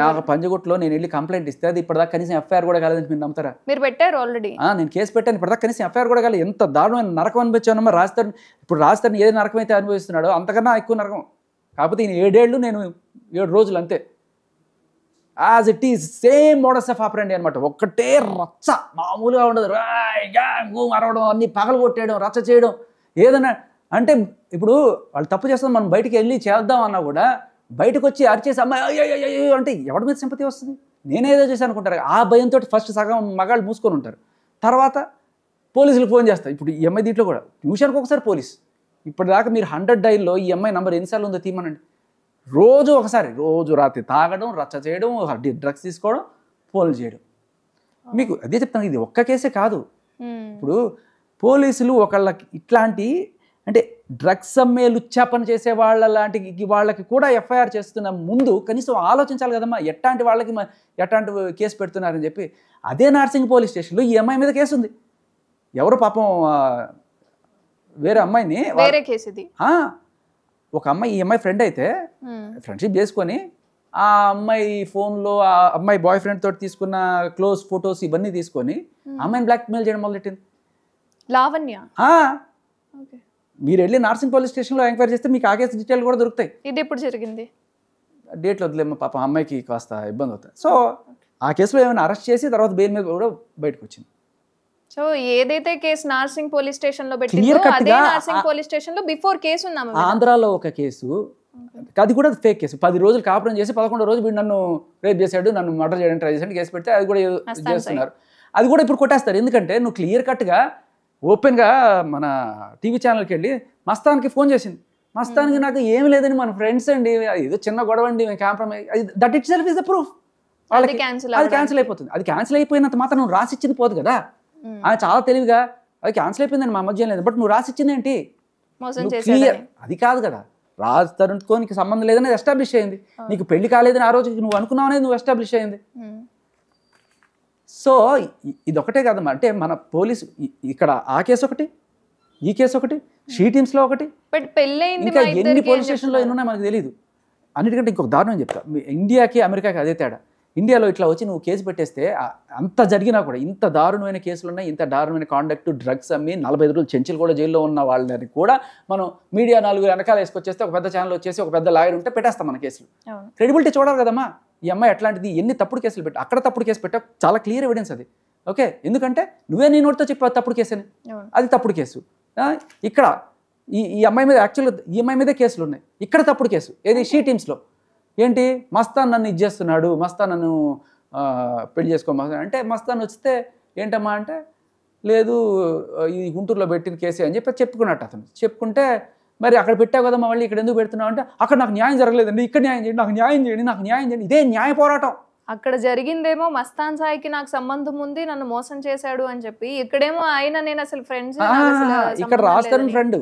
[SPEAKER 1] నాకు పంజగుట్లో నేను వెళ్ళి కంప్లైంట్ ఇస్తే అది ఇప్పటిదాకా కనీసం ఎఫ్ఐఆర్ కూడా కాలేదని మీరు నమ్ముతారా
[SPEAKER 2] మీరు పెట్టారు ఆల్రెడీ
[SPEAKER 1] నేను కేసు పెట్టాను ఇప్పటిదాకా కనీసం ఎఫ్ఐఆర్ కూడా కాలేదు ఎంత దారుణమైన నరకం అనిపించాను రాజధాని ఇప్పుడు రాజధాని ఏది నరకం అయితే అనుభవిస్తున్నాడో అంతకన్నా ఎక్కువ నరకం కాకపోతే ఈయన ఏడేళ్ళు నేను ఏడు రోజులు అంతే as it is same models of operandi అనమాట ఒక్కటే రచ్చ మామూలుగా ఉండదు అరవడం అన్ని పగలు కొట్టేయడం రచ్చ చేయడం ఏదైనా అంటే ఇప్పుడు వాళ్ళు తప్పు చేస్తాం మనం బయటికి వెళ్ళి చేద్దాం అన్నా కూడా బయటకు వచ్చి అరిచేసి అమ్మాయి అయ్యో అయ్యో అయ్యో అంటే ఎవరి మీద సింపతి వస్తుంది నేనేదో చేశాను అనుకుంటారు ఆ భయంతో ఫస్ట్ సగం మగాళ్ళు మూసుకొని ఉంటారు తర్వాత పోలీసులు ఫోన్ చేస్తారు ఇప్పుడు ఈ అమ్మాయి దీంట్లో కూడా ట్యూషన్కి ఒకసారి పోలీస్ ఇప్పటిదాకా మీరు హండ్రెడ్ డైల్లో ఈ అమ్మాయి నెంబర్ ఎన్నిసార్లు ఉందో తీమనండి రోజు ఒకసారి రోజు రాత్రి తాగడం రచ్చ చేయడం డ్రగ్స్ తీసుకోవడం ఫోన్లు చేయడం మీకు అదే చెప్తాను ఇది ఒక్క కేసే కాదు ఇప్పుడు పోలీసులు ఒకళ్ళకి ఇట్లాంటి అంటే డ్రగ్స్ అమ్మే లుచ్చాపన చేసే వాళ్ళ లాంటి వాళ్ళకి కూడా ఎఫ్ఐఆర్ చేస్తున్న ముందు కనీసం ఆలోచించాలి కదమ్మా ఎట్లాంటి వాళ్ళకి ఎట్లాంటి కేసు పెడుతున్నారని చెప్పి అదే నార్సింగ్ పోలీస్ స్టేషన్లో ఈ అమ్మాయి మీద కేసు ఉంది ఎవరు పాపం వేరే అమ్మాయిని వేరే కేసు ఇది ఒక అమ్మాయి ఈ అమ్మాయి ఫ్రెండ్ అయితే ఫ్రెండ్షిప్ చేసుకొని ఆ అమ్మాయి ఫోన్లో ఆ అమ్మాయి బాయ్ ఫ్రెండ్ తోటి తీసుకున్న క్లోజ్ ఫొటోస్ ఇవన్నీ తీసుకొని అమ్మాయిని బ్లాక్మెయిల్ చేయడం మొదలెట్టింది లావణ్య ఓకే మీరు వెళ్ళి నర్సింగ్ పోలీస్ స్టేషన్లో ఎంక్వైరీ చేస్తే మీకు ఆగేసి డీటెయిల్ కూడా దొరుకుతాయి
[SPEAKER 2] ఇది ఎప్పుడు జరిగింది
[SPEAKER 1] డేట్లు వదిలేమో పాప అమ్మాయికి కాస్త ఇబ్బంది అవుతుంది సో ఆ కేసులో ఏమైనా అరెస్ట్ చేసి తర్వాత బెయిల్ మీద కూడా బయటకు వచ్చింది
[SPEAKER 2] సో ఏదైతే కేసు నార్సింగ్ పోలీస్ స్టేషన్ లో అదే పోలీస్ స్టేషన్ లో బిఫోర్ కేసు ఉన్నాము
[SPEAKER 1] ఆంధ్రాలో ఒక కేసు అది కూడా ఫేక్ కేసు పది రోజులు కాపురం చేసి పదకొండో రోజు వీడు నన్ను రేప్ చేశాడు నన్ను మర్డర్ చేయడానికి ట్రై చేశాడు కేసు పెడితే అది కూడా చేస్తున్నారు అది కూడా ఇప్పుడు కొట్టేస్తారు ఎందుకంటే నువ్వు క్లియర్ కట్గా ఓపెన్గా మన టీవీ ఛానల్కి వెళ్ళి మస్తానికి ఫోన్ చేసింది మస్తానికి hmm. నాకు ఏమి లేదని మన ఫ్రెండ్స్ అండి ఏదో చిన్న గొడవ అండి that itself is the proof అది క్యాన్సిల్ అయిపోతుంది అది క్యాన్సిల్ అయిపోయినంత మాత్రం నువ్వు రాసిచ్చింది పోదు కదా hmm. ఆమె చాలా తెలివిగా అది క్యాన్సిల్ అయిపోయిందని మా మధ్య లేదు బట్ నువ్వు రాసిచ్చింది ఏంటి క్లియర్ అది కాదు కదా రాజ్ తరుణ్తో నీకు సంబంధం లేదని ఎస్టాబ్లిష్ అయింది నీకు పెళ్లి కాలేదని ఆ రోజు నువ్వు అనుకున్నావు అనేది నువ్వు ఎస్టాబ్లిష్ అయింది hmm. సో ఇదొకటే కదమ్మా అంటే మన పోలీసు ఇక్కడ ఆ కేసు ఒకటి ఈ కేసు ఒకటి షీ టీమ్స్లో ఒకటి
[SPEAKER 2] ఇంకా ఎన్ని పోలీస్ స్టేషన్లో ఎన్ని
[SPEAKER 1] మనకు తెలియదు అన్నిటికంటే ఇంకొక దారుణం చెప్తా ఇండియాకి అమెరికాకి అదే తేడా ఇండియాలో ఇట్లా వచ్చి నువ్వు కేసు పెట్టేస్తే అంత జరిగినా కూడా ఇంత దారుణమైన కేసులు ఉన్నాయి ఇంత దారుణమైన కాండక్ట్ డ్రగ్స్ అమ్మి నలభై ఐదు రోజులు చెంచులు కూడా జైల్లో ఉన్న వాళ్ళని కూడా మనం మీడియా నాలుగు వెనకాల వేసుకొచ్చేస్తే ఒక పెద్ద ఛానల్ వచ్చేసి ఒక పెద్ద లాయర్ ఉంటే పెట్టేస్తాం మన కేసులు క్రెడిబిలిటీ చూడాలి కదమ్మా ఈ అమ్మాయి ఎట్లాంటిది ఎన్ని తప్పుడు కేసులు పెట్టా అక్కడ తప్పుడు కేసు పెట్టా చాలా క్లియర్ ఎవిడెన్స్ అది ఓకే ఎందుకంటే నువ్వే నీ నోటితో చెప్పావు తప్పుడు కేసు అని అది తప్పుడు కేసు ఇక్కడ ఈ ఈ అమ్మాయి మీద యాక్చువల్గా ఈ అమ్మాయి మీదే కేసులు ఉన్నాయి ఇక్కడ తప్పుడు కేసు ఏది షీ టీమ్స్లో ఏంటి మస్తాన్ నన్ను ఇచ్చేస్తున్నాడు మస్తాన్ నన్ను పెళ్లి చేసుకో అంటే మస్తాన్ వస్తే ఏంటమ్మా అంటే లేదు ఇది గుంటూరులో పెట్టిన కేసే అని చెప్పి చెప్పుకున్నట్టు అతను చెప్పుకుంటే మరి అక్కడ పెట్టావు కదా మళ్ళీ ఇక్కడ ఎందుకు పెడుతున్నావు అంటే అక్కడ నాకు న్యాయం జరగలేదండి ఇక్కడ న్యాయం చేయండి నాకు న్యాయం చేయండి నాకు న్యాయం చేయండి ఇదే న్యాయ పోరాటం
[SPEAKER 2] అక్కడ జరిగిందేమో మస్తాన్ సాయికి నాకు సంబంధం ఉంది నన్ను మోసం చేశాడు అని చెప్పి ఇక్కడేమో ఆయన నేను అసలు ఫ్రెండ్స్ ఇక్కడ రాస్తాను
[SPEAKER 1] ఫ్రెండ్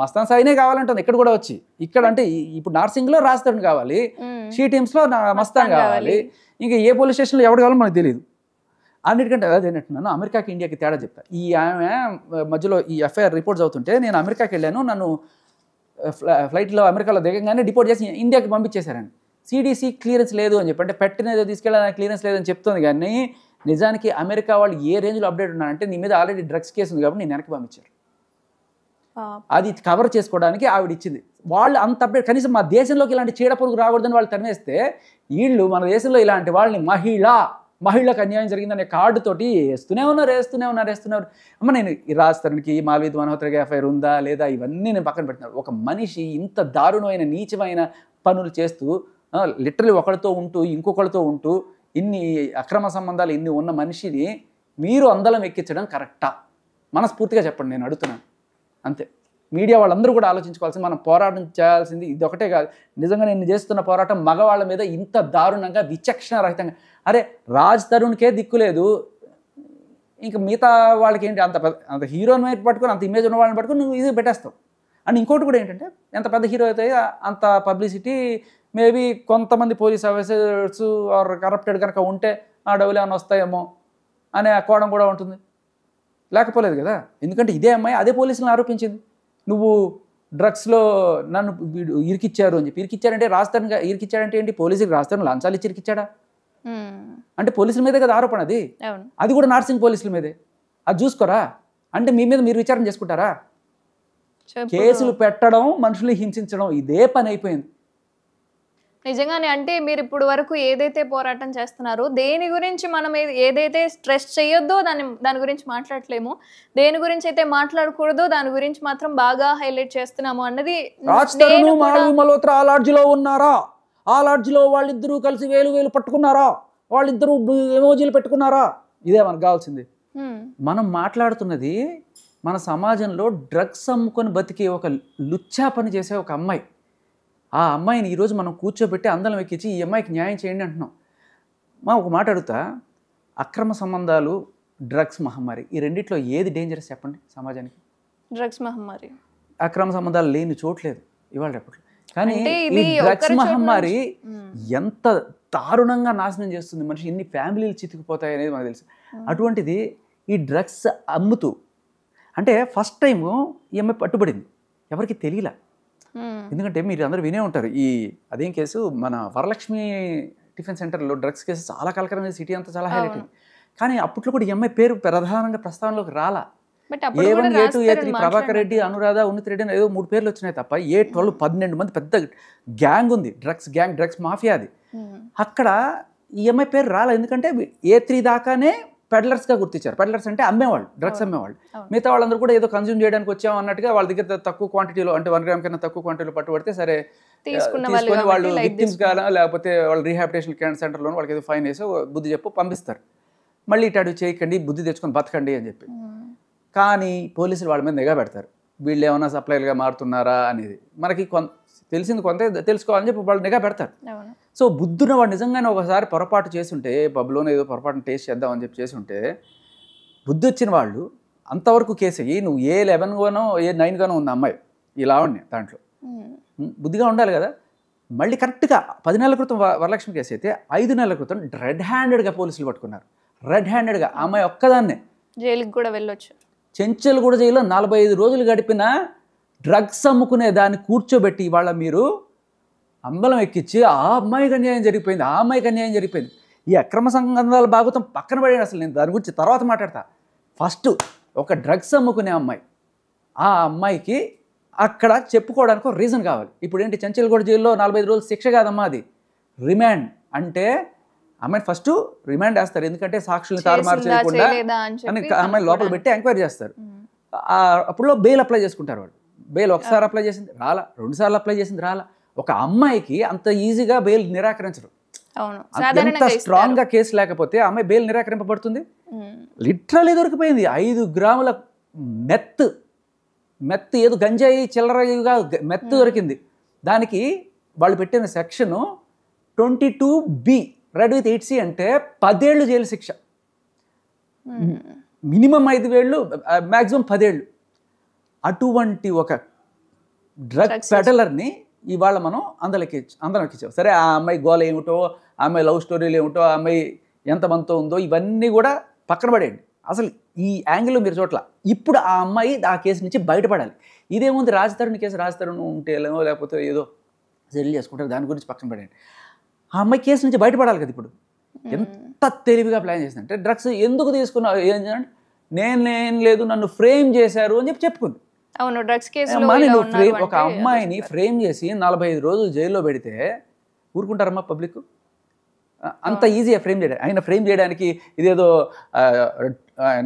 [SPEAKER 1] మస్తాన్ సాయినే కావాలంటుంది ఇక్కడ కూడా వచ్చి ఇక్కడ అంటే ఇప్పుడు నార్సింగ్ లో రాస్తాడు కావాలి షీ టీమ్స్ లో మస్తాన్ కావాలి ఇంకా ఏ పోలీస్ స్టేషన్ లో ఎవరు కావాలో మనకు తెలియదు అన్నిటికంటే అదే అంటున్నాను అమెరికాకి ఇండియాకి తేడా చెప్తా ఈ ఆమె మధ్యలో ఈ ఎఫ్ఐఆర్ రిపోర్ట్స్ అవుతుంటే నేను అమెరికాకి వెళ్ళాను నన్ను ఫ్లైట్లో అమెరికాలో దిగంగానే డిపోర్ట్ చేసి ఇండియాకి పంపించేశారని సిడిసి క్లియరెన్స్ లేదు అని చెప్పి అంటే పెట్టినది తీసుకెళ్ళడానికి క్లియరెన్స్ లేదని చెప్తుంది కానీ నిజానికి అమెరికా వాళ్ళు ఏ రేంజ్లో అప్డేట్ ఉన్నారంటే నీ మీద ఆల్రెడీ డ్రగ్స్ కేసు ఉంది కాబట్టి నేను వెనక్కి పంపించారు అది కవర్ చేసుకోవడానికి ఆవిడ ఇచ్చింది వాళ్ళు అంత కనీసం మా దేశంలోకి ఇలాంటి చీడ పురుగు రాకూడదని వాళ్ళు తరిమేస్తే వీళ్ళు మన దేశంలో ఇలాంటి వాళ్ళని మహిళ మహిళలకు అన్యాయం జరిగిందనే కార్డుతోటి వేస్తూనే ఉన్నారు వేస్తూనే ఉన్నారు వేస్తున్నారు అమ్మ నేను రాజ్ తరుణ్కి మాల్వీద్ మల్విద్ ఎఫ్ఐఆర్ ఉందా లేదా ఇవన్నీ నేను పక్కన పెట్టినాను ఒక మనిషి ఇంత దారుణమైన నీచమైన పనులు చేస్తూ లిటరలీ ఒకరితో ఉంటూ ఇంకొకరితో ఉంటూ ఇన్ని అక్రమ సంబంధాలు ఇన్ని ఉన్న మనిషిని మీరు అందలం ఎక్కించడం కరెక్టా మనస్ఫూర్తిగా చెప్పండి నేను అడుగుతున్నాను అంతే మీడియా వాళ్ళందరూ కూడా ఆలోచించుకోవాల్సింది మనం పోరాటం చేయాల్సింది ఇది ఒకటే కాదు నిజంగా నేను చేస్తున్న పోరాటం మగవాళ్ళ మీద ఇంత దారుణంగా విచక్షణ రహితంగా అరే రాజ్ తరుణ్కే దిక్కు లేదు ఇంకా మిగతా వాళ్ళకి ఏంటి అంత పెద్ద అంత హీరోని మీద పట్టుకొని అంత ఇమేజ్ ఉన్న వాళ్ళని పట్టుకొని నువ్వు ఇది పెట్టేస్తావు అండ్ ఇంకోటి కూడా ఏంటంటే ఎంత పెద్ద హీరో అయితే అంత పబ్లిసిటీ మేబీ కొంతమంది పోలీస్ ఆఫీసర్స్ ఆర్ కరప్టెడ్ కనుక ఉంటే ఆ డబ్బులు ఏమైనా వస్తాయేమో అనే కోణం కూడా ఉంటుంది లేకపోలేదు కదా ఎందుకంటే ఇదే అమ్మాయి అదే పోలీసులను ఆరోపించింది నువ్వు డ్రగ్స్లో నన్ను ఇరికిచ్చారు అని చెప్పి ఇరికిచ్చారంటే రాస్తాను ఇరికిచ్చాడంటే ఏంటి పోలీసులకు రాస్తాను లంచాలు ఇచ్చి ఇరికిచ్చాడా అంటే పోలీసుల మీదే కదా ఆరోపణ అది అది కూడా నర్సింగ్ పోలీసుల మీదే అది చూసుకోరా అంటే మీ మీద మీరు విచారణ చేసుకుంటారా కేసులు పెట్టడం మనుషుల్ని హింసించడం ఇదే పని అయిపోయింది
[SPEAKER 2] నిజంగానే అంటే మీరు ఇప్పుడు వరకు ఏదైతే పోరాటం చేస్తున్నారో దేని గురించి మనం ఏదైతే స్ట్రెస్ చేయొద్దో దాని దాని గురించి మాట్లాడలేము దేని గురించి అయితే మాట్లాడకూడదో దాని గురించి మాత్రం బాగా హైలైట్ చేస్తున్నాము అన్నది
[SPEAKER 1] మల్హోత్రా ఉన్నారా ఆ వాళ్ళిద్దరూ కలిసి వేలు వేలు పట్టుకున్నారా వాళ్ళిద్దరూ ఎమోజీలు పెట్టుకున్నారా ఇదే మనకు కావాల్సింది మనం మాట్లాడుతున్నది మన సమాజంలో డ్రగ్స్ అమ్ముకొని బతికే ఒక లుచ్చా పని చేసే ఒక అమ్మాయి ఆ అమ్మాయిని ఈరోజు మనం కూర్చోబెట్టి అందలం ఎక్కించి ఈ అమ్మాయికి న్యాయం చేయండి అంటున్నాం మా ఒక మాట అడుగుతా అక్రమ సంబంధాలు డ్రగ్స్ మహమ్మారి ఈ రెండిట్లో ఏది డేంజరస్ చెప్పండి సమాజానికి
[SPEAKER 2] డ్రగ్స్ మహమ్మారి
[SPEAKER 1] అక్రమ సంబంధాలు లేని చోట్లేదు ఇవాళ రేపట్లో కానీ డ్రగ్స్ మహమ్మారి ఎంత దారుణంగా నాశనం చేస్తుంది మనిషి ఎన్ని ఫ్యామిలీలు చితికిపోతాయి అనేది మనకు తెలుసు అటువంటిది ఈ డ్రగ్స్ అమ్ముతూ అంటే ఫస్ట్ టైము అమ్మాయి పట్టుబడింది ఎవరికి తెలియలే Hmm. ఎందుకంటే మీరు అందరూ వినే ఉంటారు ఈ అదేం కేసు మన వరలక్ష్మి టిఫిన్ సెంటర్లో డ్రగ్స్ కేసు చాలా కలకరం సిటీ అంతా చాలా హైలైట్ కానీ అప్పట్లో కూడా ఈ అమ్మాయి పేరు ప్రధానంగా ప్రస్తావనలోకి రాలా
[SPEAKER 2] A one A two A three Prabhakar Reddy
[SPEAKER 1] Anuradha Unnathi Reddy అని ఏదో మూడు పేర్లు వచ్చినాయి తప్ప ఏ hmm. ట్వెల్వ్ పన్నెండు మంది పెద్ద గ్యాంగ్ ఉంది డ్రగ్స్ గ్యాంగ్ డ్రగ్స్ మాఫియా అది hmm. అక్కడ ఈఎంఐ పేరు రాలే ఎందుకంటే ఏ త్రీ దాకానే పెడలర్స్గా గుర్తించారు పెడలర్స్ అంటే అమ్మేవాళ్ళు డ్రగ్స్ అమ్మేవాళ్ళు మిగతా వాళ్ళందరూ కూడా ఏదో కన్సూమ్ చేయడానికి వచ్చాం అన్నట్టుగా వాళ్ళ దగ్గర తక్కువ క్వాంటిటీలో అంటే వన్ గ్రామ్ కన్నా తక్కువ క్వాంటిటీలో పట్టుబడితే సరే తీసుకుని వాళ్ళు విక్టిమ్స్ కాలం లేకపోతే వాళ్ళు రీహాబిటేషన్ క్యాంప్ సెంటర్లో వాళ్ళకి ఏదో ఫైన్ వేసో బుద్ధి చెప్పు పంపిస్తారు మళ్ళీ ఇటాడు చేయకండి బుద్ధి తెచ్చుకొని బతకండి అని చెప్పి కానీ పోలీసులు వాళ్ళ మీద నిఘా పెడతారు వీళ్ళు ఏమైనా సప్లైలుగా మారుతున్నారా అనేది మనకి కొంత తెలిసింది కొంత తెలుసుకోవాలని చెప్పి వాళ్ళు నిఘా పెడతారు సో బుద్ధున వాడు నిజంగానే ఒకసారి పొరపాటు చేస్తుంటే పబ్లోనే ఏదో పొరపాటును టేస్ట్ చేద్దామని చెప్పి చేస్తుంటే బుద్ధి వచ్చిన వాళ్ళు అంతవరకు కేసు అయ్యి నువ్వు ఏ లెవెన్గానో ఏ నైన్గానో ఉంది అమ్మాయి ఈ లావణ్య దాంట్లో బుద్ధిగా ఉండాలి కదా మళ్ళీ కరెక్ట్గా పది నెలల క్రితం వరలక్ష్మి కేసు అయితే ఐదు నెలల క్రితం రెడ్ హ్యాండెడ్గా పోలీసులు పట్టుకున్నారు రెడ్ హ్యాండెడ్గా అమ్మాయి ఒక్కదాన్నే
[SPEAKER 2] జైలుకి కూడా వెళ్ళొచ్చు
[SPEAKER 1] చెంచల్గూడ జైల్లో నలభై ఐదు రోజులు గడిపిన డ్రగ్స్ అమ్ముకునే దాన్ని కూర్చోబెట్టి ఇవాళ మీరు అంబలం ఎక్కించి ఆ అమ్మాయికి అన్యాయం జరిగిపోయింది ఆ అమ్మాయికి అన్యాయం జరిగిపోయింది ఈ అక్రమ సంబంధాల భాగవతం పక్కన పడేది అసలు నేను దాని గురించి తర్వాత మాట్లాడతా ఫస్ట్ ఒక డ్రగ్స్ అమ్ముకునే అమ్మాయి ఆ అమ్మాయికి అక్కడ చెప్పుకోవడానికి రీజన్ కావాలి ఇప్పుడు ఏంటి చంచల్గూడ జైల్లో నలభై రోజులు శిక్ష కాదమ్మా అది రిమాండ్ అంటే అమ్మాయిని ఫస్ట్ రిమాండ్ వేస్తారు ఎందుకంటే సాక్షులు తారుమారు చేయకుండా అని అమ్మాయిని లోపల పెట్టి ఎంక్వైరీ చేస్తారు అప్పుడులో బెయిల్ అప్లై చేసుకుంటారు వాళ్ళు బెయిల్ ఒకసారి అప్లై చేసింది రాలా రెండు సార్లు అప్లై చేసింది రాలా ఒక అమ్మాయికి అంత ఈజీగా బెయిల్ నిరాకరించరు
[SPEAKER 2] ఎంత స్ట్రాంగ్
[SPEAKER 1] గా కేసు లేకపోతే అమ్మాయి బెయిల్ నిరాకరింపబడుతుంది లిటరలీ దొరికిపోయింది ఐదు గ్రాముల మెత్ మెత్ ఏదో గంజాయి చిల్లర మెత్ దొరికింది దానికి వాళ్ళు పెట్టిన section twenty two B read with eight C అంటే పదేళ్ళు జైలు శిక్ష మినిమం ఐదు వేళ్ళు మ్యాక్సిమం పదేళ్ళు అటువంటి ఒక డ్రగ్ సెటలర్ని ఇవాళ మనం అందరికి అందరికి ఇచ్చాం సరే ఆ అమ్మాయి గోల ఏమిటో ఆ అమ్మాయి లవ్ స్టోరీలు ఏమిటో ఆ అమ్మాయి మనతో ఉందో ఇవన్నీ కూడా పక్కన పడేయండి అసలు ఈ యాంగిల్ మీరు చోట్ల ఇప్పుడు ఆ అమ్మాయి ఆ కేసు నుంచి బయటపడాలి ఇదేముంది రాజతరుణ్ కేసు రాజతరుణ్ ఉంటే లేకపోతే ఏదో సెల్ చేసుకుంటారు దాని గురించి పక్కన పడేయండి ఆ అమ్మాయి కేసు నుంచి బయటపడాలి కదా ఇప్పుడు ఎంత తెలివిగా ప్లాన్ చేసింది అంటే డ్రగ్స్ ఎందుకు తీసుకున్నా ఏం నేను ఏం లేదు నన్ను ఫ్రేమ్ చేశారు అని చెప్పి చెప్పుకుంది
[SPEAKER 2] అవును డ్రగ్స్ కేసు ఒక అమ్మాయిని
[SPEAKER 1] ఫ్రేమ్ చేసి నలభై ఐదు రోజులు జైల్లో పెడితే ఊరుకుంటారమ్మా పబ్లిక్ అంత ఈజీగా ఫ్రేమ్ చేయడం ఆయన ఫ్రేమ్ చేయడానికి ఇదేదో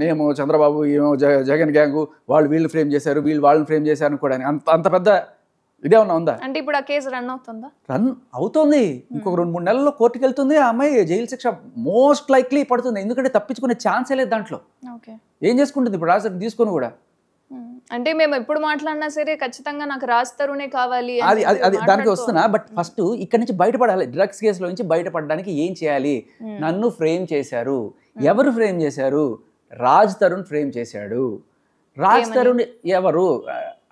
[SPEAKER 1] నేమో చంద్రబాబు ఏమో జగన్ గ్యాంగు వాళ్ళు వీళ్ళు ఫ్రేమ్ చేశారు వీళ్ళు వాళ్ళని ఫ్రేమ్ చేశారు అనుకోవడానికి అంత అంత పెద్ద ఇదేమన్నా ఉందా
[SPEAKER 2] అంటే ఇప్పుడు ఆ కేసు రన్ అవుతుందా
[SPEAKER 1] రన్ అవుతుంది ఇంకొక hmm. రెండు మూడు నెలల్లో కోర్టుకి వెళ్తుంది ఆ అమ్మాయి జైలు శిక్ష మోస్ట్ లైక్లీ పడుతుంది ఎందుకంటే తప్పించుకునే ఛాన్సే లేదు దాంట్లో ఏం చేసుకుంటుంది ఇప్పుడు రాజు తీసుకొని కూడా hmm.
[SPEAKER 2] అంటే మేము ఎప్పుడు మాట్లాడినా సరే ఖచ్చితంగా నాకు రాస్తారునే కావాలి అది అది దానికి వస్తున్నా
[SPEAKER 1] బట్ ఫస్ట్ hmm. ఇక్కడ నుంచి బయటపడాలి డ్రగ్స్ కేసులో నుంచి బయటపడడానికి ఏం చేయాలి నన్ను ఫ్రేమ్ చేశారు ఎవరు ఫ్రేమ్ చేశారు రాజ్ తరుణ్ ఫ్రేమ్ చేశాడు రాజ్ తరుణ్ ఎవరు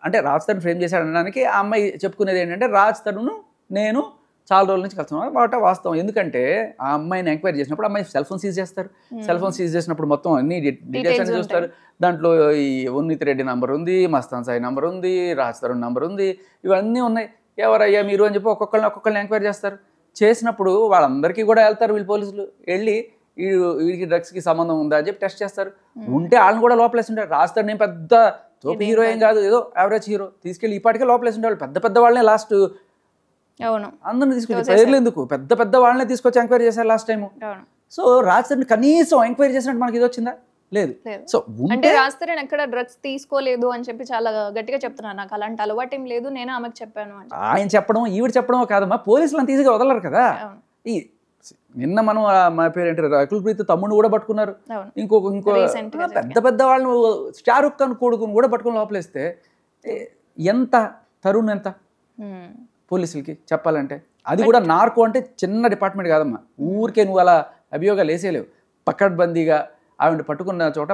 [SPEAKER 1] అంటే రాజ్ తరుణ్ ఫ్రేమ్ చేశాడు అనడానికి ఆ అమ్మాయి చెప్పుకునేది ఏంటంటే రాజ్ తరుణ్ నేను చాలా రోజుల నుంచి కలుస్తున్నాను వాట వాస్తవం ఎందుకంటే ఆ అమ్మాయిని ఎంక్వైరీ చేసినప్పుడు అమ్మాయి సెల్ ఫోన్ సీజ్ చేస్తారు సెల్ ఫోన్ సీజ్ చేసినప్పుడు మొత్తం అన్ని డీటెయిల్స్ అన్ని చూస్తారు దాంట్లో ఈ ఉన్నిత్ రెడ్డి నంబర్ ఉంది మస్తాన్ సాయి నంబర్ ఉంది రాజ్ తరుణ్ నంబర్ ఉంది ఇవన్నీ ఉన్నాయి ఎవరయ్యా మీరు అని చెప్పి ఒక్కొక్కరిని ఒక్కొక్కరిని ఎంక్వైరీ చేస్తారు చేసినప్పుడు వాళ్ళందరికీ కూడా వెళ్తారు వీళ్ళు పోలీసులు వెళ్ళి వీడు వీడికి డ్రగ్స్కి సంబంధం ఉందా అని చెప్పి టెస్ట్ చేస్తారు ఉంటే వాళ్ళని కూడా లోపలేసి ఉంటారు రాజ్ తరుణ్ పెద్ద తోపు హీరో ఏం కాదు ఏదో యావరేజ్ హీరో తీసుకెళ్ళి ఇప్పటికే లోపలేసి ఉండేవాళ్ళు పెద్ద పెద్ద వాళ్ళనే లాస్ట్ అవును అందరిని తీసుకొచ్చి పేర్లు ఎందుకు పెద్ద పెద్ద వాళ్ళనే తీసుకొచ్చి ఎంక్వైరీ చేశారు లాస్ట్ టైం సో రాజస్థాన్ కనీసం ఎంక్వైరీ చేసినట్టు మనకి ఇది వచ్చిందా లేదు సో అంటే
[SPEAKER 2] రాస్తారని ఎక్కడ డ్రగ్స్ తీసుకోలేదు అని చెప్పి చాలా గట్టిగా చెప్తున్నాను నాకు అలాంటి అలవాటు ఏం లేదు నేను ఆమెకు చెప్పాను
[SPEAKER 1] ఆయన చెప్పడం ఈవిడ చెప్పడం కాదమ్మా పోలీసులను తీసుకు వదలరు కదా నిన్న మనం మా పేరేంటి రకుల్ ప్రీత్ తమ్ముడు కూడా పట్టుకున్నారు ఇంకో ఇంకో పెద్ద పెద్ద వాళ్ళని షారుఖ్ ఖాన్ కొడుకుని కూడా పట్టుకుని లోపలేస్తే ఎంత తరుణ్ ఎంత పోలీసులకి చెప్పాలంటే అది కూడా నార్కో అంటే చిన్న డిపార్ట్మెంట్ కాదమ్మా ఊరికే నువ్వు అలా అభియోగాలు వేసేయలేవు పక్కడ్బందీగా ఆవిడ పట్టుకున్న చోట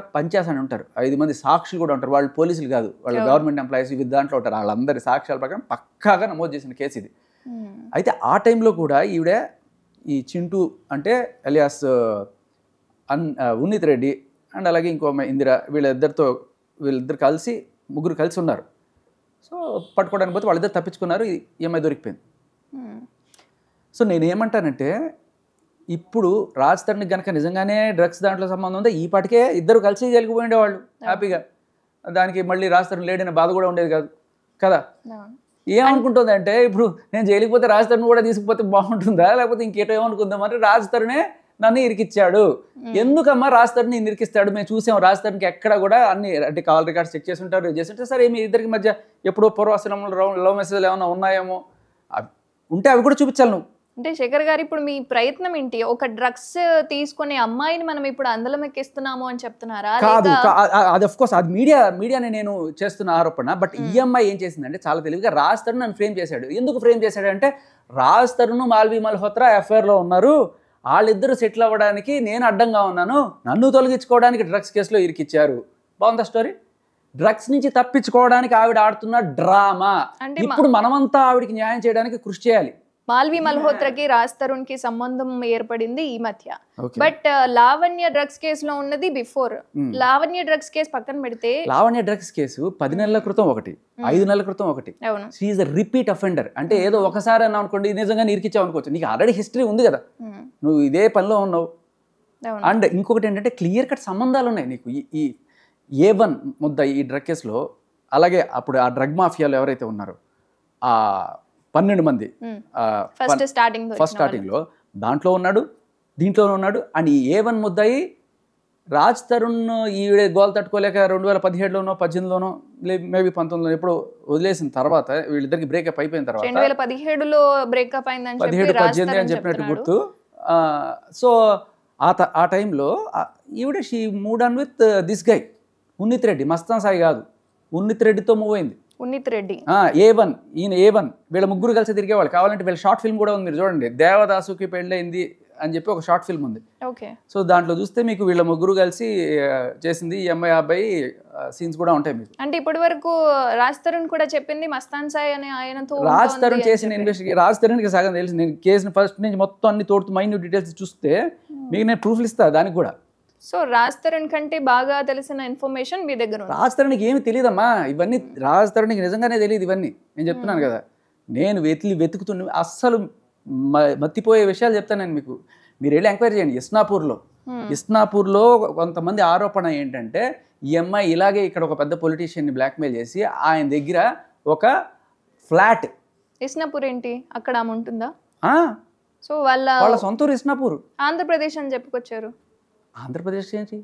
[SPEAKER 1] అని ఉంటారు ఐదు మంది సాక్షులు కూడా ఉంటారు వాళ్ళు పోలీసులు కాదు వాళ్ళు గవర్నమెంట్ ఎంప్లాయీస్ ఇవి దాంట్లో ఉంటారు వాళ్ళందరి సాక్ష్యాల ప్రకారం పక్కాగా నమోదు చేసిన కేసు ఇది అయితే ఆ టైంలో కూడా ఈవిడే ఈ చింటూ అంటే అలియాస్ అన్ ఉన్నిత్ రెడ్డి అండ్ అలాగే ఇంకో ఇందిరా వీళ్ళిద్దరితో వీళ్ళిద్దరు కలిసి ముగ్గురు కలిసి ఉన్నారు సో పట్టుకోవడానికి పోతే వాళ్ళిద్దరు తప్పించుకున్నారు ఈఎంఐ దొరికిపోయింది సో నేనేమంటానంటే ఇప్పుడు రాజ్ కనుక నిజంగానే డ్రగ్స్ దాంట్లో సంబంధం ఉందో ఈ పాటికే ఇద్దరు కలిసి వెళ్ళిపోయి ఉండేవాళ్ళు హ్యాపీగా దానికి మళ్ళీ రాజధాని లేడైన బాధ కూడా ఉండేది కాదు కదా అంటే ఇప్పుడు నేను జైలుకి పోతే రాజ్ తరుణ్ కూడా తీసుకుపోతే బాగుంటుందా లేకపోతే ఇంకేటో ఏమనుకుందాం అంటే రాజ్ తరుణే నన్ను ఇరికిచ్చాడు ఎందుకమ్మా రాజ్ తరుణ్ నేను ఇరికిస్తాడు మేము చూసాం రాజ్ తరుణ్కి ఎక్కడ కూడా అన్ని అంటే కాల్ రికార్డ్స్ చెక్ చేసి ఉంటారు చేస్తుంటే సరే మీ ఇద్దరికి మధ్య ఎప్పుడో పూర్వాసనంలో లవ్ మెసేజ్లు ఏమైనా ఉన్నాయేమో ఉంటే అవి కూడా చూపించాలి నువ్వు
[SPEAKER 2] అంటే శేఖర్ గారు ఇప్పుడు మీ ప్రయత్నం ఏంటి ఒక డ్రగ్స్ తీసుకునే అమ్మాయిని మనం ఇప్పుడు అందలం ఎక్కిస్తున్నాము అని చెప్తున్నారా కాదు
[SPEAKER 1] అది అఫ్ కోర్స్ అది మీడియా మీడియానే నేను చేస్తున్న ఆరోపణ బట్ ఈ అమ్మాయి ఏం చేసిందంటే చాలా తెలివిగా రాజ్ తరుణ్ నన్ను ఫ్రేమ్ చేశాడు ఎందుకు ఫ్రేమ్ చేశాడంటే రాజ్ తరుణ్ మాల్వి మల్హోత్రా ఎఫ్ఐఆర్లో ఉన్నారు వాళ్ళిద్దరూ సెటిల్ అవ్వడానికి నేను అడ్డంగా ఉన్నాను నన్ను తొలగించుకోవడానికి డ్రగ్స్ కేసులో ఇరికిచ్చారు బాగుందా స్టోరీ డ్రగ్స్ నుంచి తప్పించుకోవడానికి ఆవిడ ఆడుతున్న డ్రామా ఇప్పుడు మనమంతా ఆవిడకి న్యాయం చేయడానికి కృషి చేయాలి
[SPEAKER 2] మాల్వి మల్హోత్రకి రాజ్ తరుణ్ కి సంబంధం ఏర్పడింది ఈ మధ్య బట్ లావణ్య డ్రగ్స్ కేసులో ఉన్నది before hmm. Lavanya drugs case పక్కన పెడితే
[SPEAKER 1] లావణ్య డ్రగ్స్ కేసు పది hmm. నెలల క్రితం ఒకటి hmm. ఐదు నెలల క్రితం ఒకటి షీఈ్ రిపీట్ అఫెండర్ అంటే ఏదో ఒకసారి అన్నా అనుకోండి నిజంగా ఇరికిచ్చావు అనుకోవచ్చు నీకు ఆల్రెడీ హిస్టరీ ఉంది కదా నువ్వు ఇదే పనిలో ఉన్నావు అండ్ ఇంకొకటి ఏంటంటే క్లియర్ కట్ సంబంధాలు ఉన్నాయి నీకు ఈ ఏ వన్ ముద్ద ఈ డ్రగ్ కేసులో అలాగే అప్పుడు ఆ డ్రగ్ మాఫియాలు ఎవరైతే ఉన్నారో ఆ పన్నెండు మంది ఫస్ట్
[SPEAKER 2] స్టార్టింగ్ ఫస్ట్ స్టార్టింగ్లో
[SPEAKER 1] దాంట్లో ఉన్నాడు దీంట్లో ఉన్నాడు అని ఏ వన్ ముద్దాయి రాజ్ తరుణ్ ఈవిడ గోల్ తట్టుకోలేక రెండు వేల పదిహేడులోనో పద్దెనిమిదిలోనో మేబీ పంతొమ్మిదిలో ఎప్పుడు వదిలేసిన తర్వాత వీళ్ళిద్దరికి బ్రేక్అప్ అయిపోయిన తర్వాత వేల
[SPEAKER 2] పదిహేడులో బ్రేకప్ అయిందని పదిహేడు పద్దెనిమిది అని చెప్పినట్టు గుర్తు
[SPEAKER 1] సో ఆ ఆ టైంలో ఈవిడ she moved and with this guy Unnith Reddy Mastan Sai కాదు ఉన్నిత్ రెడ్డితో మూవ్ అయింది పునీత్ రెడ్డి ఏ వన్ ఈయన ఏ వన్ వీళ్ళ ముగ్గురు కలిసి తిరిగేవాళ్ళు కావాలంటే వీళ్ళ షార్ట్ ఫిల్మ్ కూడా ఉంది మీరు చూడండి దేవదాసుకి పెళ్ళైంది అని చెప్పి ఒక షార్ట్ ఫిల్మ్ ఉంది ఓకే సో దాంట్లో చూస్తే మీకు వీళ్ళ ముగ్గురు కలిసి చేసింది ఈ అమ్మాయి అబ్బాయి సీన్స్ కూడా ఉంటాయి మీకు
[SPEAKER 2] అంటే ఇప్పటి వరకు రాజ్ తరుణ్ కూడా చెప్పింది మస్తాన్ సాయి అని ఆయన రాజ్ తరుణ్ చేసిన
[SPEAKER 1] ఇన్వెస్టిగేషన్ రాజ్ తరుణ్కి సగం తెలిసి నేను కేసుని ఫస్ట్ నుంచి మొత్తం అన్ని తోడుతూ మైన్యూ డీటెయిల్స్ చూస్తే hmm. మీకు నేను ప్రూఫ్లు ఇస్తాను దానికి కూడా
[SPEAKER 2] సో రాజ్ తరుణ్ కంటే బాగా తెలిసిన ఇన్ఫర్మేషన్ మీ దగ్గర
[SPEAKER 1] రాజ్ తరుణ్కి ఏమి తెలియదమ్మా ఇవన్నీ రాజ్ తరుణ్కి నిజంగానే తెలియదు ఇవన్నీ నేను చెప్తున్నాను కదా నేను వెతి వెతుకుతున్న అస్సలు మత్తిపోయే విషయాలు చెప్తాను నేను మీకు మీరు వెళ్ళి ఎంక్వైరీ చేయండి ఇస్నాపూర్లో ఇస్నాపూర్లో కొంతమంది ఆరోపణ ఏంటంటే ఈ అమ్మాయి ఇలాగే ఇక్కడ ఒక పెద్ద పొలిటీషియన్ని బ్లాక్మెయిల్ చేసి ఆయన దగ్గర ఒక ఫ్లాట్
[SPEAKER 2] ఇస్నాపూర్ ఏంటి అక్కడ ఆమె ఉంటుందా సో వాళ్ళ వాళ్ళ
[SPEAKER 1] సొంత ఊరు ఇస్నాపూర్
[SPEAKER 2] ఆంధ్రప్రదేశ్ అని చెప్పుకొచ్చారు
[SPEAKER 1] ఆంధ్రప్రదేశ్ ఏంటి